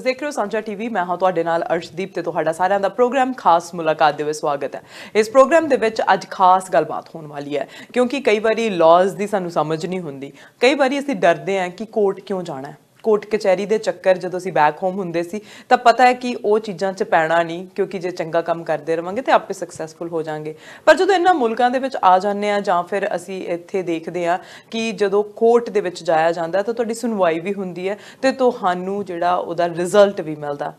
ਤੁਸੀਂ ਦੇਖ ਰਹੇ ਹੋ ਸਾਂਝਾ ਟੀਵੀ ਮੈਂ ਹਾਂ ਤੁਹਾਡੇ ਨਾਲ ਅਰਸ਼ਦੀਪ ਤੇ ਤੁਹਾਡਾ ਸਾਰਿਆਂ ਦਾ ਪ੍ਰੋਗਰਾਮ ਖਾਸ ਮੁਲਾਕਾਤ ਦੇ ਵਿੱਚ ਸਵਾਗਤ ਹੈ ਇਸ ਪ੍ਰੋਗਰਾਮ ਦੇ ਵਿੱਚ ਅੱਜ ਖਾਸ ਗੱਲਬਾਤ ਹੋਣ ਵਾਲੀ ਹੈ ਕਿਉਂਕਿ ਕਈ ਵਾਰੀ ਲਾਜ਼ ਦੀ ਸਾਨੂੰ ਸਮਝ ਨਹੀਂ ਹੁੰਦੀ ਕਈ ਵਾਰੀ ਅਸੀਂ ਡਰਦੇ ਹਾਂ ਕਿ ਕੋਰਟ ਕਿਉਂ ਜਾਣਾ ਹੈ ਕੋਰਟ ਕਚਹਿਰੀ ਦੇ ਚੱਕਰ ਜਦੋਂ ਅਸੀਂ ਬੈਕ ਹੋਮ ਹੁੰਦੇ ਸੀ ਤਾਂ ਪਤਾ ਹੈ ਕਿ ਉਹ ਚੀਜ਼ਾਂ 'ਚ ਪੈਣਾ ਨਹੀਂ ਕਿਉਂਕਿ ਜੇ ਚੰਗਾ ਕੰਮ ਕਰਦੇ ਰਵਾਂਗੇ ਤੇ ਆਪੇ ਸਕਸੈਸਫੁਲ ਹੋ ਜਾਾਂਗੇ ਪਰ ਜਦੋਂ ਇਹਨਾਂ ਮੁਲਕਾਂ ਦੇ ਵਿੱਚ ਆ ਜਾਂਦੇ ਆ ਜਾਂ ਫਿਰ ਅਸੀਂ ਇੱਥੇ ਦੇਖਦੇ ਆ ਕਿ ਜਦੋਂ ਕੋਰਟ ਦੇ ਵਿੱਚ ਜਾਇਆ ਜਾਂਦਾ ਤਾਂ ਤੁਹਾਡੀ ਸੁਣਵਾਈ ਵੀ ਹੁੰਦੀ ਹੈ ਤੇ ਤੁਹਾਨੂੰ ਜਿਹੜਾ ਉਹਦਾ ਰਿਜ਼ਲਟ ਵੀ ਮਿਲਦਾ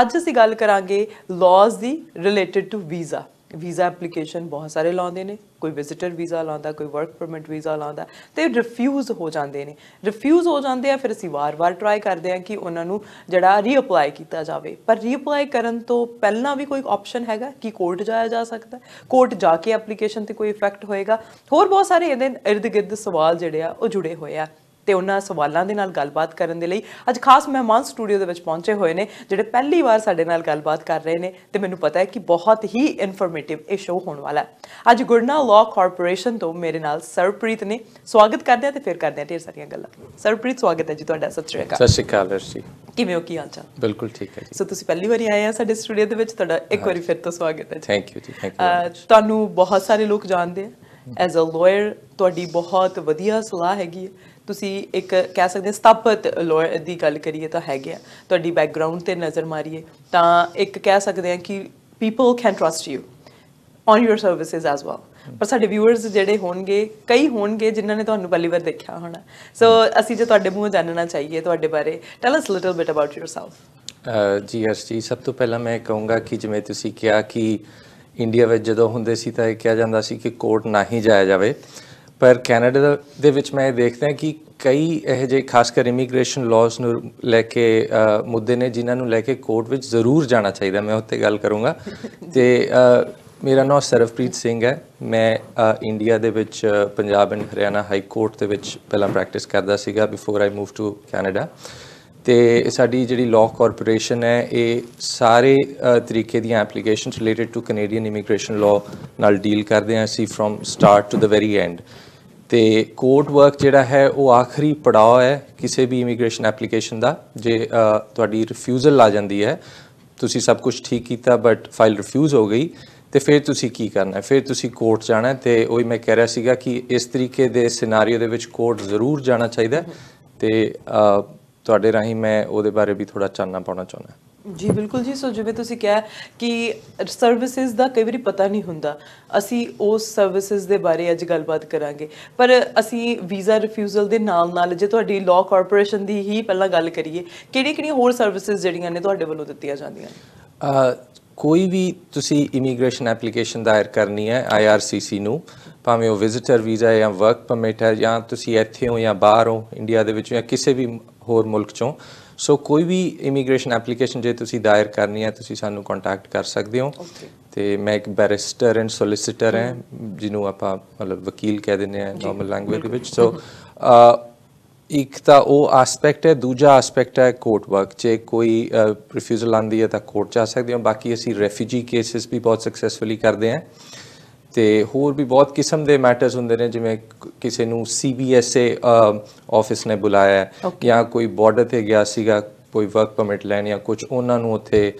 ਅੱਜ ਅਸੀਂ ਗੱਲ ਕਰਾਂਗੇ ਲਾਜ਼ ਦੀ related to visa visa application ਬਹੁਤ ਸਾਰੇ ਲਾਉਂਦੇ ਨੇ ਕੋਈ ਵਿਜ਼ਿਟਰ ਵੀਜ਼ਾ ਲਾਉਂਦਾ ਕੋਈ ਵਰਕ ਪਰਮਿਟ ਵੀਜ਼ਾ ਲਾਉਂਦਾ ਤੇ ਰਿਫਿਊਜ਼ ਹੋ ਜਾਂਦੇ ਨੇ ਰਿਫਿਊਜ਼ ਹੋ ਜਾਂਦੇ ਆ ਫਿਰ ਅਸੀਂ ਵਾਰ-ਵਾਰ ਟਰਾਈ ਕਰਦੇ ਆ ਕਿ ਉਹਨਾਂ ਨੂੰ ਜਿਹੜਾ ਰੀਅਪਲਾਈ ਕੀਤਾ ਜਾਵੇ ਪਰ ਰੀਅਪਲਾਈ ਕਰਨ ਤੋਂ ਪਹਿਲਾਂ ਵੀ ਕੋਈ ਆਪਸ਼ਨ ਹੈਗਾ ਕਿ ਕੋਰਟ ਜਾਇਆ ਜਾ ਸਕਦਾ ਕੋਰਟ ਜਾ ਕੇ ਐਪਲੀਕੇਸ਼ਨ ਤੇ ਕੋਈ ਇਫੈਕਟ ਹੋਏਗਾ ਹੋਰ ਬਹੁਤ ਸਾਰੇ ਇਹਦੇ ird-gird ਸਵਾਲ ਜਿਹੜੇ ਆ ਉਹ ਜੁੜੇ ਹੋਏ ਆ ਤੇ ਉਹਨਾਂ ਸਵਾਲਾਂ ਦੇ ਨਾਲ ਗੱਲਬਾਤ ਕਰਨ ਦੇ ਲਈ ਅੱਜ ਖਾਸ ਮਹਿਮਾਨ ਸਟੂਡੀਓ ਦੇ ਵਿੱਚ ਪਹੁੰਚੇ ਹੋਏ ਨੇ ਜਿਹੜੇ ਪਹਿਲੀ ਵਾਰ ਸਾਡੇ ਨਾਲ ਗੱਲਬਾਤ ਕਰ ਰਹੇ ਨੇ ਤੇ ਮੈਨੂੰ ਪਤਾ ਹੈ ਕਿ ਬਹੁਤ ਹੀ ਇਨਫੋਰਮੇਟਿਵ ਇਹ ਸ਼ੋਅ ਹੋਣ ਵਾਲਾ ਹੈ ਅੱਜ ਗੁਰਨਾ ਲਾਅ ਕਾਰਪੋਰੇਸ਼ਨ ਤੋਂ ਮੇਰੇ ਨਾਲ ਸਰਪ੍ਰੀਤ ਨੇ ਸਵਾਗਤ ਕਰਦੇ ਆ ਤੇ ਫਿਰ ਕਰਦੇ ਆ ਢੇਰ ਸਾਰੀਆਂ ਗੱਲਾਂ ਸਰਪ੍ਰੀਤ ਸਵਾਗਤ ਹੈ ਜੀ ਤੁਹਾਡਾ ਸਤਿ ਸ਼੍ਰੀ ਅਕਾਲ ਸਤਿ ਸ਼੍ਰੀ ਅਕਾਲ ਜੀ ਕਿਵੇਂ ਹੋ ਕੀ ਹਾਲ ਚਾਲ ਬਿਲਕੁਲ ਠੀਕ ਹੈ ਜੀ ਸੋ ਤੁਸੀਂ ਪਹਿਲੀ ਵਾਰੀ ਆਏ ਆ ਸਾਡੇ ਸਟੂਡੀਓ ਦੇ ਵਿੱਚ ਤੁਹਾਡਾ ਇੱਕ ਵਾਰੀ ਫਿਰ ਤੋਂ ਸਵਾਗਤ ਹੈ ਥੈਂਕ ਯੂ ਜੀ ਥੈਂਕ ਯੂ ਤੁਹਾਨੂੰ ਬਹੁਤ ਸਾਰੇ ਲੋਕ ਜਾਣਦੇ ਆ ਐਜ਼ ਅ ਲਾਇਰ ਤੁਹਾਡੀ ਬਹੁਤ ਵਧੀਆ ਸਲਾਹ ਹੈਗੀ ਤੁਸੀਂ ਇੱਕ ਕਹਿ ਸਕਦੇ ਸਤਪਤ ਲਾਇਰ ਦੀ ਗੱਲ ਕਰੀਏ ਤਾਂ ਹੈਗੇ ਆ ਤੁਹਾਡੀ ਬੈਕਗ੍ਰਾਉਂਡ ਤੇ ਨਜ਼ਰ ਮਾਰੀਏ ਤਾਂ ਇੱਕ ਕਹਿ ਸਕਦੇ ਆ ਕਿ people can trust you on your services as well ਪਰ ਸਾਡੇ ਵਿਊਅਰਸ ਜਿਹੜੇ ਹੋਣਗੇ ਕਈ ਹੋਣਗੇ ਜਿਨ੍ਹਾਂ ਨੇ ਤੁਹਾਨੂੰ ਪਹਿਲੀ ਵਾਰ ਦੇਖਿਆ ਹੋਣਾ ਸੋ ਅਸੀਂ ਜੇ ਤੁਹਾਡੇ ਮੂੰਹੋਂ ਜਾਣਨਾ ਚਾਹੀਏ ਤੁਹਾਡੇ ਬਾਰੇ tell us little bit about yourself ਜੀ ਐਸ ਜੀ ਸਭ ਤੋਂ ਪਹਿਲਾਂ ਮੈਂ ਕਹੂੰਗਾ ਕਿ ਜਿਵੇਂ ਤੁਸੀਂ ਕਿਹਾ ਕਿ ਇੰਡੀਆ ਵਿੱਚ ਜਦੋਂ ਹੁੰਦੇ ਸੀ ਤਾਂ ਇਹ ਕਿਹਾ ਜਾਂਦਾ ਸੀ ਕਿ ਕੋਰਟ ਨਾ ਹੀ ਜਾਇਆ ਜਾਵੇ ਪਰ ਕੈਨੇਡਾ ਦੇ ਵਿੱਚ ਮੈਂ ਇਹ ਦੇਖਦਾ ਕਿ ਕਈ ਇਹ ਜੇ ਖਾਸ ਕਰ ਇਮੀਗ੍ਰੇਸ਼ਨ ਲਾਜ਼ ਨੂੰ ਲੈ ਕੇ ਮੁੱਦੇ ਨੇ ਜਿਨ੍ਹਾਂ ਨੂੰ ਲੈ ਕੇ ਕੋਰਟ ਵਿੱਚ ਜ਼ਰੂਰ ਜਾਣਾ ਚਾਹੀਦਾ ਮੈਂ ਉੱਤੇ ਗੱਲ ਕਰੂੰਗਾ ਤੇ ਮੇਰਾ ਨਾਮ ਸਰਵਪ੍ਰੀਤ ਸਿੰਘ ਹੈ ਮੈਂ ਇੰਡੀਆ ਦੇ ਵਿੱਚ Punjab and Haryana high court ਦੇ ਵਿੱਚ ਪਹਿਲਾਂ ਪ੍ਰੈਕਟਿਸ ਕਰਦਾ ਸੀਗਾ before I move to Canada ਤੇ ਸਾਡੀ ਜਿਹੜੀ ਲਾਅ ਕਾਰਪੋਰੇਸ਼ਨ ਹੈ ਇਹ ਸਾਰੇ ਤਰੀਕੇ ਦੀਆਂ applications related to Canadian immigration law ਨਾਲ ਡੀਲ ਕਰਦੇ ਹਾਂ ਸੀ firm start to the very end ਤੇ ਕੋਰਟ ਵਰਕ ਜਿਹੜਾ ਹੈ ਉਹ ਆਖਰੀ ਪੜਾਅ ਹੈ ਕਿਸੇ ਵੀ ਇਮੀਗ੍ਰੇਸ਼ਨ ਐਪਲੀਕੇਸ਼ਨ ਦਾ ਜੇ ਤੁਹਾਡੀ ਰਿਫਿਊਜ਼ਲ ਆ ਜਾਂਦੀ ਹੈ ਤੁਸੀਂ ਸਭ ਕੁਝ ਠੀਕ ਕੀਤਾ ਬਟ ਫਾਈਲ ਰਿਫਿਊਜ਼ ਹੋ ਗਈ ਤੇ ਫਿਰ ਤੁਸੀਂ ਕੀ ਕਰਨਾ ਹੈ ਫਿਰ ਤੁਸੀਂ ਕੋਰਟ ਜਾਣਾ ਤੇ ਉਹੀ ਮੈਂ ਕਹਿ ਰਿਹਾ ਸੀਗਾ ਕਿ ਇਸ ਤਰੀਕੇ ਦੇ ਸਿਨੈਰੀਓ ਦੇ ਵਿੱਚ ਕੋਰਟ ਜ਼ਰੂਰ ਜਾਣਾ ਚਾਹੀਦਾ ਤੇ ਤੁਹਾਡੇ ਰਾਹੀਂ ਮੈਂ ਉਹਦੇ ਬਾਰੇ ਵੀ ਥੋੜਾ ਚਾਨਣਾ ਪਾਉਣਾ ਚਾਹੁੰਦਾ ਜੀ ਬਿਲਕੁਲ ਜੀ ਸੋ ਜਿਵੇਂ ਤੁਸੀਂ ਕਿਹਾ ਕਿ ਸਰਵਿਸਿਜ਼ ਦਾ ਕਈ ਵਾਰੀ ਪਤਾ ਨਹੀਂ ਹੁੰਦਾ ਅਸੀਂ ਉਸ ਸਰਵਿਸਿਜ਼ ਦੇ ਬਾਰੇ ਅੱਜ ਗੱਲਬਾਤ ਕਰਾਂਗੇ ਪਰ ਅਸੀਂ ਵੀਜ਼ਾ ਰਿਫਿਊਜ਼ਲ ਦੇ ਨਾਲ ਨਾਲ ਜੇ ਤੁਹਾਡੀ ਲਾਅ ਕਾਰਪੋਰੇਸ਼ਨ ਦੀ ਹੀ ਪਹਿਲਾਂ ਗੱਲ ਕਰੀਏ ਕਿਹੜੀ ਕਿਹੜੀ ਹੋਰ ਸਰਵਿਸਿਜ਼ ਜਿਹੜੀਆਂ ਨੇ ਤੁਹਾਡੇ ਵੱਲੋਂ ਦਿੱਤੀਆਂ ਜਾਂਦੀਆਂ ਨੇ ਕੋਈ ਵੀ ਤੁਸੀਂ ਇਮੀਗ੍ਰੇਸ਼ਨ ਐਪਲੀਕੇਸ਼ਨ ਦਾਇਰ ਕਰਨੀ ਹੈ ਆਈਆਰਸੀਸੀ ਨੂੰ ਭਾਵੇਂ ਉਹ ਵਿਜ਼ਿਟਰ ਵੀਜ਼ਾ ਹੈ ਜਾਂ ਵਰਕ ਪਰਮਿਟ ਹੈ ਜਾਂ ਤੁਸੀਂ ਇੱਥੇ ਹੋ ਜਾਂ ਬਾਹਰ ਹੋ ਇੰਡੀਆ ਦੇ ਵਿੱਚ ਜਾਂ ਕਿਸੇ ਵੀ ਹੋਰ ਮੁਲਕ ਚੋਂ ਸੋ ਕੋਈ ਵੀ ਇਮੀਗ੍ਰੇਸ਼ਨ ਐਪਲੀਕੇਸ਼ਨ ਜੇ ਤੁਸੀਂ ਦਾਇਰ ਕਰਨੀ ਹੈ ਤੁਸੀਂ ਸਾਨੂੰ ਕੰਟੈਕਟ ਕਰ ਸਕਦੇ ਹੋ ਤੇ ਮੈਂ ਇੱਕ ਬੈਰਿਸਟਰ ਐਂਡ ਸੋਲਿਸਿਟਰ ਹਾਂ ਜਿਹਨੂੰ ਆਪਾਂ ਮਤਲਬ ਵਕੀਲ ਕਹਿ ਦਿੰਦੇ ਆ ਨਾਰਮਲ ਲੈਂਗੁਏਜ ਵਿੱਚ ਸੋ ਇੱਕ ਤਾਂ ਉਹ ਐਸਪੈਕਟ ਹੈ ਦੂਜਾ ਐਸਪੈਕਟ ਹੈ ਕੋਰਟ ਵਰਕ ਜੇ ਕੋਈ ਰਿਫਿਊਜ਼ਲ ਆਂਦੀ ਹੈ ਤਾਂ ਕੋਰਟ ਜਾ ਸਕਦੇ ਹਾਂ ਬਾਕੀ ਅਸੀਂ ਰੈਫਿਜੀ ਕੇਸਸ ਵੀ ਬਹੁਤ ਸਕਸੈਸਫੁਲੀ ਕਰਦੇ ਹਾਂ ਤੇ ਹੋਰ ਵੀ ਬਹੁਤ ਕਿਸਮ ਦੇ ਮੈਟਰਸ ਹੁੰਦੇ ਨੇ ਜਿਵੇਂ ਕਿਸੇ ਨੂੰ ਸੀਬੀਐਸਏ ਆਫਿਸ ਨੇ ਬੁਲਾਇਆ ਜਾਂ ਕੋਈ ਬਾਰਡਰ ਤੇ ਗਿਆ ਸੀਗਾ ਕੋਈ ਵਰਕ ਪਰਮਿਟ ਲੈਣ ਜਾਂ ਕੁਝ ਉਹਨਾਂ ਨੂੰ ਉੱਥੇ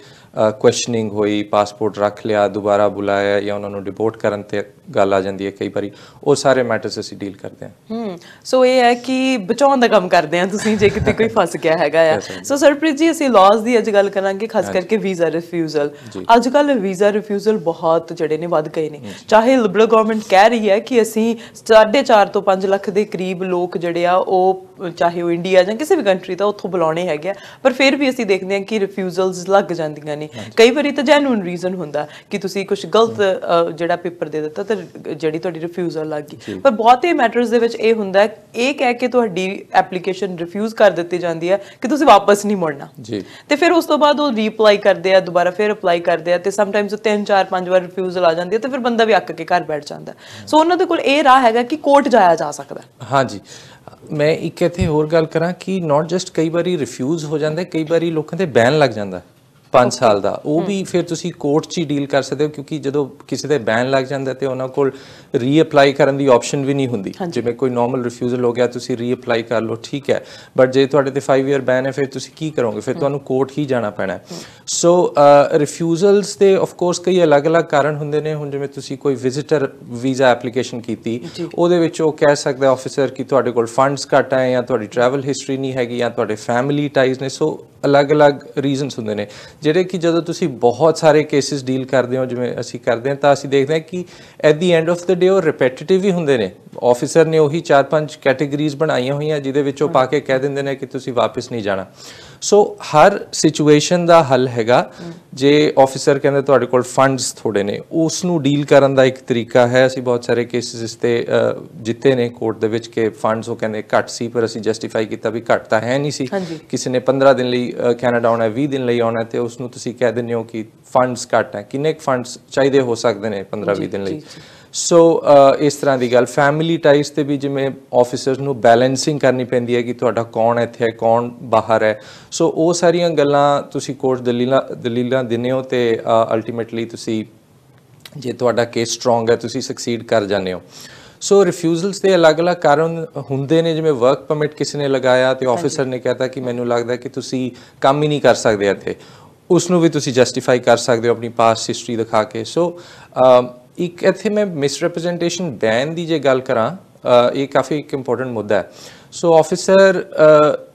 ਕੁਐਸਚਨਿੰਗ ਹੋਈ ਪਾਸਪੋਰਟ ਰੱਖ ਲਿਆ ਦੁਬਾਰਾ ਬੁਲਾਇਆ ਜਾਂ ਉਹਨਾਂ ਨੂੰ ਡਿਪੋਰਟ ਕਰਨ ਤੇ ਗੱਲ ਆ ਜਾਂਦੀ ਹੈ ਕਈ ਵਾਰੀ ਉਹ ਸਾਰੇ ਮੈਟਰਸ ਅਸੀਂ ਡੀਲ ਕਰਦੇ ਹਾਂ ਹੂੰ ਸੋ ਇਹ ਹੈ ਕਿ ਬਚਾਉਣ ਦਾ ਕੰਮ ਕਰਦੇ ਆ ਤੁਸੀਂ ਜੇ ਕਿਤੇ ਕੋਈ ਫਸ ਗਿਆ ਹੈਗਾ ਆ ਸੋ ਸਰਪ੍ਰੀਤ ਜੀ ਅਸੀਂ ਲਾਜ਼ ਦੀ ਅੱਜ ਗੱਲ ਕਰਾਂਗੇ ਖਾਸ ਕਰਕੇ ਵੀਜ਼ਾ ਰਿਫਿਊਜ਼ਲ ਅੱਜ ਕੱਲ ਵੀਜ਼ਾ ਰਿਫਿਊਜ਼ਲ ਬਹੁਤ ਜਿਹੜੇ ਨੇ ਵੱਧ ਗਏ ਨੇ ਚਾਹੇ ਲਿਬਰਲ ਗਵਰਨਮੈਂਟ ਕਹਿ ਰਹੀ ਹੈ ਕਿ ਅਸੀਂ 4.5 ਤੋਂ 5 ਲੱਖ ਦੇ ਕਰੀਬ ਲੋਕ ਜਿਹੜੇ ਆ ਉਹ ਚਾਹੇ ਉਹ ਇੰਡੀਆ ਜਾਂ ਕਿਸੇ ਵੀ ਕੰਟਰੀ ਦਾ ਉੱਥੋਂ ਬੁਲਾਉਣੇ ਹੈਗੇ ਪਰ ਫਿਰ ਵੀ ਅਸੀਂ ਦੇਖਦੇ ਹਾਂ ਕਿ ਰਿਫਿਊਜ਼ਲਸ ਲੱਗ ਜਾਂਦੀਆਂ ਨਹੀਂ ਕਈ ਵਾਰੀ ਤਾਂ ਜੈਨੂਇਨ ਰੀਜ਼ਨ ਹੁੰਦਾ ਕਿ ਤੁਸੀਂ ਕੁਝ ਗਲਤ ਜਿਹੜਾ ਪੇਪਰ ਦੇ ਦਿੱਤਾ ਤਾਂ ਜਿਹੜੀ ਤੁਹਾਡੀ ਰਿਫਿਊਜ਼ਲ ਲੱਗ ਗਈ ਪਰ ਬਹੁਤੇ ਮੈਟਰਸ ਦੇ ਵਿੱਚ ਇਹ ਹੁੰਦਾ ਇਹ ਕਹਿ ਕੇ ਤੁਹਾਡੀ ਐਪਲੀਕੇਸ਼ਨ ਰਿਫਿਊਜ਼ ਕਰ ਦਿੱਤੀ ਜਾਂਦੀ ਹੈ ਕਿ ਤੁਸੀਂ ਵਾਪਸ ਨਹੀਂ ਮੁੜਨਾ ਜੀ ਤੇ ਫਿਰ ਉਸ ਤੋਂ ਬਾਅਦ ਉਹ ਰੀਪਲਾਈ ਕਰਦੇ ਆ ਦੁਬਾਰਾ ਫਿਰ ਅਪਲਾਈ ਕਰਦੇ ਆ ਤੇ ਟਾਈਮਸ ਉਹ ਤਿੰਨ ਚਾਰ ਪੰਜ ਵਾਰ ਰਿਫਿਊਜ਼ਲ ਆ ਜਾਂਦੀ ਹੈ ਤੇ ਫਿਰ ਬੰਦਾ ਵੀ ਅੱਕ ਕੇ ਘਰ ਬੈਠ ਜਾਂਦਾ ਸੋ ਉਹਨਾਂ ਦੇ ਕੋਲ ਇਹ ਰਾਹ ਹੈਗਾ ਕਿ ਕੋਰਟ ਜਾਇਆ ਜਾ ਸਕਦਾ ਹਾਂਜੀ ਮੈਂ ਇੱਕ ਇਥੇ ਹੋਰ ਗੱਲ ਕਰਾਂ ਕਿ ਨਾਟ ਜਸਟ ਕਈ ਵਾਰੀ ਰਿਫਿਊਜ਼ ਹੋ ਜਾਂਦਾ ਕਈ ਵਾਰੀ ਲੋਕਾਂ ਤੇ ਬੈਨ ਲੱਗ ਜਾਂਦਾ 5 ਸਾਲ ਦਾ ਉਹ ਵੀ ਫਿਰ ਤੁਸੀਂ ਕੋਰਟ 'ਚ ਹੀ ਡੀਲ ਕਰ ਸਕਦੇ ਹੋ ਕਿਉਂਕਿ ਜਦੋਂ ਕਿਸੇ ਦੇ ਬੈਨ ਲੱਗ ਜਾਂਦਾ ਤੇ ਉਹਨਾਂ ਕੋਲ ਰੀਅਪਲਾਈ ਕਰਨ ਦੀ ਆਪਸ਼ਨ ਵੀ ਨਹੀਂ ਹੁੰਦੀ ਜਿਵੇਂ ਕੋਈ ਨਾਰਮਲ ਰਿਫਿਊਜ਼ਲ ਹੋ ਗਿਆ ਤੁਸੀਂ ਰੀਅਪਲਾਈ ਕਰ ਲਓ ਠੀਕ ਹੈ ਬਟ ਜੇ ਤੁਹਾਡੇ ਤੇ 5 ਇਅਰ ਬੈਨ ਹੈ ਫਿਰ ਤੁਸੀਂ ਕੀ ਕਰੋਗੇ ਫਿਰ ਤੁਹਾਨੂੰ ਕੋਰਟ ਹੀ ਜਾਣਾ ਪੈਣਾ ਸੋ ਰਿਫਿਊਜ਼ਲਸ ਤੇ ਆਫ ਕੋਰਸ ਕਈ ਅਲੱਗ-ਅਲੱਗ ਕਾਰਨ ਹੁੰਦੇ ਨੇ ਹੁਣ ਜਿਵੇਂ ਤੁਸੀਂ ਕੋਈ ਵਿਜ਼ਿਟਰ ਵੀਜ਼ਾ ਐਪਲੀਕੇਸ਼ਨ ਕੀਤੀ ਉਹਦੇ ਵਿੱਚ ਉਹ ਕਹਿ ਸਕਦਾ ਆਫੀਸਰ ਕਿ ਤੁਹਾਡੇ ਕੋਲ ਫੰਡਸ ਘੱਟ ਆਏ ਜਾਂ ਤੁਹਾਡੀ ਟਰੈਵਲ ਹਿਸਟਰੀ ਨਹੀਂ ਹੈਗੀ ਜਾਂ ਤੁਹਾਡੇ ਫੈਮਿਲੀ ਟਾਈਜ਼ ਨੇ ਸੋ ਅਲੱਗ-ਅਲੱਗ ਰੀਜ਼ਨਸ ਹੁੰਦੇ ਨੇ ਜਿਹੜੇ ਕਿ ਜਦੋਂ ਤੁਸੀਂ ਬਹੁਤ ਸਾਰੇ ਕੇਸਿਸ ਡੀਲ ਕਰਦੇ ਹੋ ਜਿਵੇਂ ਅਸੀਂ ਕਰਦੇ ਹਾਂ ਤਾਂ ਅਸੀਂ ਦੇਖਦੇ ਹਾਂ ਕਿ at the end of the day ਉਹ ਰਿਪੈਟੀਟਿਵ ਹੀ ਹੁੰਦੇ ਨੇ ਆਫੀਸਰ ਨੇ ਉਹੀ ਚਾਰ ਪੰਜ ਕੈਟਾਗਰੀਜ਼ ਬਣਾਈਆਂ ਹੋਈਆਂ ਜਿਹਦੇ ਵਿੱਚ ਉਹ ਪਾ ਕੇ ਕਹਿ ਦਿੰਦੇ ਨੇ ਕਿ ਤੁਸੀਂ ਵਾਪਸ ਨਹੀਂ ਜਾਣਾ ਸੋ ਹਰ ਸਿਚੁਏਸ਼ਨ ਦਾ ਹੱਲ ਹੈਗਾ ਜੇ ਆਫੀਸਰ ਕਹਿੰਦੇ ਤੁਹਾਡੇ ਕੋਲ ਫੰਡਸ ਥੋੜੇ ਨੇ ਉਸ ਨੂੰ ਡੀਲ ਕਰਨ ਦਾ ਇੱਕ ਤਰੀਕਾ ਹੈ ਅਸੀਂ ਬਹੁਤ ਸਾਰੇ ਕੇਸਿਸ ਤੇ ਜਿੱਤੇ ਨੇ ਕੋਰਟ ਦੇ ਵਿੱਚ ਕਿ ਫੰਡਸ ਉਹ ਕਹਿੰਦੇ ਘੱਟ ਸੀ ਪਰ ਅਸੀਂ ਜਸਟੀਫਾਈ ਕੀਤਾ ਵੀ ਘੱਟ ਤਾਂ ਹੈ ਨਹੀਂ ਸੀ ਕਿਸੇ ਨੇ 15 ਦਿਨ ਲਈ ਕੈਨੇਡਾ ਆਉਣਾ 20 ਦਿਨ ਲਈ ਆਉਣਾ ਤੇ ਉਸ ਨੂੰ ਤੁਸੀਂ ਕਹਿ ਦਿੰਦੇ ਹੋ ਕਿ ਫੰਡਸ ਘੱਟ ਹੈ ਕਿੰਨੇ ਫੰਡਸ ਚਾਹੀਦੇ ਹੋ ਸਕਦੇ ਨੇ 15 20 ਦਿਨ ਲਈ ਸੋ ਇਸ ਤਰ੍ਹਾਂ ਦੀ ਗੱਲ ਫੈਮਿਲੀ ਟਾਈਸ ਤੇ ਵੀ ਜਿਵੇਂ ਆਫੀਸਰਸ ਨੂੰ ਬੈਲੈਂਸਿੰਗ ਕਰਨੀ ਪੈਂਦੀ ਹੈ ਕਿ ਤੁਹਾਡਾ ਕੌਣ ਇੱਥੇ ਹੈ ਕੌਣ ਬਾਹਰ ਹੈ ਸੋ ਉਹ ਸਾਰੀਆਂ ਗੱਲਾਂ ਤੁਸੀਂ ਕੋਰਟ ਦਲੀਲਾਂ ਦਲੀਲਾਂ ਦਿੰਨੇ ਹੋ ਤੇ ਅਲਟੀਮੇਟਲੀ ਤੁਸੀਂ ਜੇ ਤੁਹਾਡਾ ਕੇਸ ਸਟਰੋਂਗ ਹੈ ਤੁਸੀਂ ਸਕਸੀਡ ਕਰ ਜਾਂਦੇ ਹੋ ਸੋ ਰਿਫਿਊਜ਼ਲਸ ਦੇ ਅਲੱਗ-ਅਲੱਗ ਕਾਰਨ ਹੁੰਦੇ ਨੇ ਜਿਵੇਂ ਵਰਕ ਪਰਮਿਟ ਕਿਸੇ ਨੇ ਲਗਾਇਆ ਤੇ ਆਫੀਸਰ ਨੇ ਕਹਿਤਾ ਕਿ ਮੈਨੂੰ ਲੱਗਦਾ ਕਿ ਤੁਸੀਂ ਕੰਮ ਹੀ ਨਹੀਂ ਕਰ ਸਕਦੇ ਇੱਥੇ ਉਸ ਨੂੰ ਵੀ ਤੁਸੀਂ ਜਸਟੀਫਾਈ ਕਰ ਸਕਦੇ ਹੋ ਆਪਣੀ ਪਾਸਟ ਹਿਸਟਰੀ ਦਿਖਾ ਕੇ ਸੋ ਇੱਕ ਇੱਥੇ ਮੈਂ ਮਿਸਰੈਪਰੈਜ਼ੈਂਟੇਸ਼ਨ ਬੈਨ ਦੀ ਜੇ ਗੱਲ ਕਰਾਂ ਇਹ ਕਾਫੀ ਇੱਕ ਇੰਪੋਰਟੈਂਟ ਮੁੱਦਾ ਹੈ ਸੋ ਆਫੀਸਰ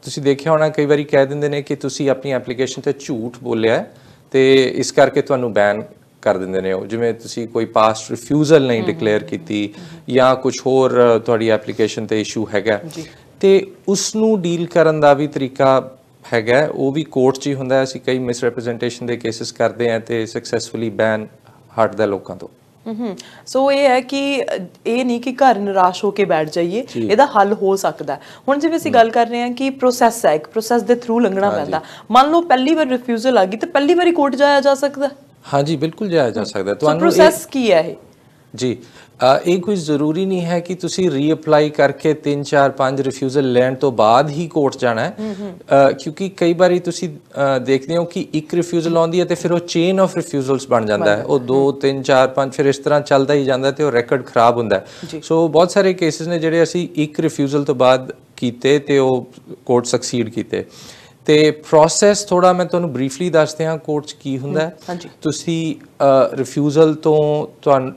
ਤੁਸੀਂ ਦੇਖਿਆ ਹੋਣਾ ਕਈ ਵਾਰੀ ਕਹਿ ਦਿੰਦੇ ਨੇ ਕਿ ਤੁਸੀਂ ਆਪਣੀ ਐਪਲੀਕੇਸ਼ਨ ਤੇ ਝੂਠ ਬੋਲਿਆ ਤੇ ਇਸ ਕਰਕੇ ਤੁਹਾਨੂੰ ਬੈਨ ਕਰ ਦਿੰਦੇ ਨੇ ਉਹ ਜਿਵੇਂ ਤੁਸੀਂ ਕੋਈ ਪਾਸਟ ਰਿਫਿਊਜ਼ਲ ਨਹੀਂ ਡਿਕਲੇਅਰ ਕੀਤੀ ਜਾਂ ਕੁਝ ਹੋਰ ਤੁਹਾਡੀ ਐਪਲੀਕੇਸ਼ਨ ਤੇ ਇਸ਼ੂ ਹੈਗਾ ਤੇ ਉਸ ਨੂੰ ਡੀਲ ਕਰਨ ਦਾ ਵੀ ਤਰੀਕਾ ਹੈਗਾ ਉਹ ਵੀ ਕੋਰਟ 'ਚ ਹੀ ਹੁੰਦਾ ਅਸੀਂ ਕਈ ਮਿਸਰੈਪਰੈਜ਼ੈਂਟੇਸ਼ਨ ਦੇ ਕੇਸਸ ਕਰਦੇ ਆ ਤੇ ਸਕਸੈਸਫੁਲੀ ਬੈਨ ਹਟਦਾ ਲੋਕਾਂ ਤੋਂ ਸੋ ਇਹ ਹੈ ਕਿ ਇਹ ਨਹੀਂ ਕਿ ਘਰ ਨਿਰਾਸ਼ ਹੋ ਕੇ ਬੈਠ ਜਾਈਏ ਇਹਦਾ ਹੱਲ ਹੋ ਸਕਦਾ ਹੁਣ ਜਿਵੇਂ ਅਸੀਂ ਗੱਲ ਕਰ ਰਹੇ ਹਾਂ ਕਿ ਪ੍ਰੋਸੈਸ ਹੈ ਇੱਕ ਪ੍ਰੋਸੈਸ ਦੇ ਥਰੂ ਲੰਘਣਾ ਪੈਂਦਾ ਮੰਨ ਲਓ ਪਹਿਲੀ ਵਾਰ ਰਿਫਿਊਜ਼ਲ ਆ ਗਈ ਤੇ ਪਹਿਲੀ ਵਾਰੀ ਕੋਰਟ ਜਾਇਆ ਜਾ ਸਕਦਾ ਹਾਂਜੀ ਬਿਲਕੁਲ ਜਾਇਆ ਜਾ ਸਕਦਾ ਤੁਹਾਨੂੰ ਪ੍ਰੋਸੈਸ ਕੀ ਹੈ ਇਹ ਜੀ ਇਹ ਕੋਈ ਜ਼ਰੂਰੀ ਨਹੀਂ ਹੈ ਕਿ ਤੁਸੀਂ ਰੀਅਪਲਾਈ ਕਰਕੇ 3 4 5 ਰਿਫਿਊਜ਼ਲ ਲੈਣ ਤੋਂ ਬਾਅਦ ਹੀ ਕੋਰਟ ਜਾਣਾ ਹੈ ਕਿਉਂਕਿ ਕਈ ਵਾਰੀ ਤੁਸੀਂ ਦੇਖਦੇ ਹੋ ਕਿ ਇੱਕ ਰਿਫਿਊਜ਼ਲ ਆਉਂਦੀ ਹੈ ਤੇ ਫਿਰ ਉਹ ਚੇਨ ਆਫ ਰਿਫਿਊਜ਼ਲਸ ਬਣ ਜਾਂਦਾ ਹੈ ਉਹ 2 3 4 5 ਫਿਰ ਇਸ ਤਰ੍ਹਾਂ ਚੱਲਦਾ ਹੀ ਜਾਂਦਾ ਤੇ ਉਹ ਰੈਕੋਰਡ ਖਰਾਬ ਹੁੰਦਾ ਹੈ ਸੋ ਬਹੁਤ ਸਾਰੇ ਕੇਸਿਸ ਨੇ ਜਿਹੜੇ ਅਸੀਂ ਇੱਕ ਰਿਫਿਊਜ਼ਲ ਤੋਂ ਬਾਅਦ ਕੀਤੇ ਤੇ ਉਹ ਕੋਰਟ ਸਕਸੀਡ ਕੀਤੇ ਤੇ ਪ੍ਰੋਸੈਸ ਥੋੜਾ ਮੈਂ ਤੁਹਾਨੂੰ ਬਰੀਫਲੀ ਦੱਸ ਦਿਆਂ ਕੋਰਟ 'ਚ ਕੀ ਹੁੰਦਾ ਤੁਸੀਂ ਰਿਫਿਊਜ਼ਲ ਤੋਂ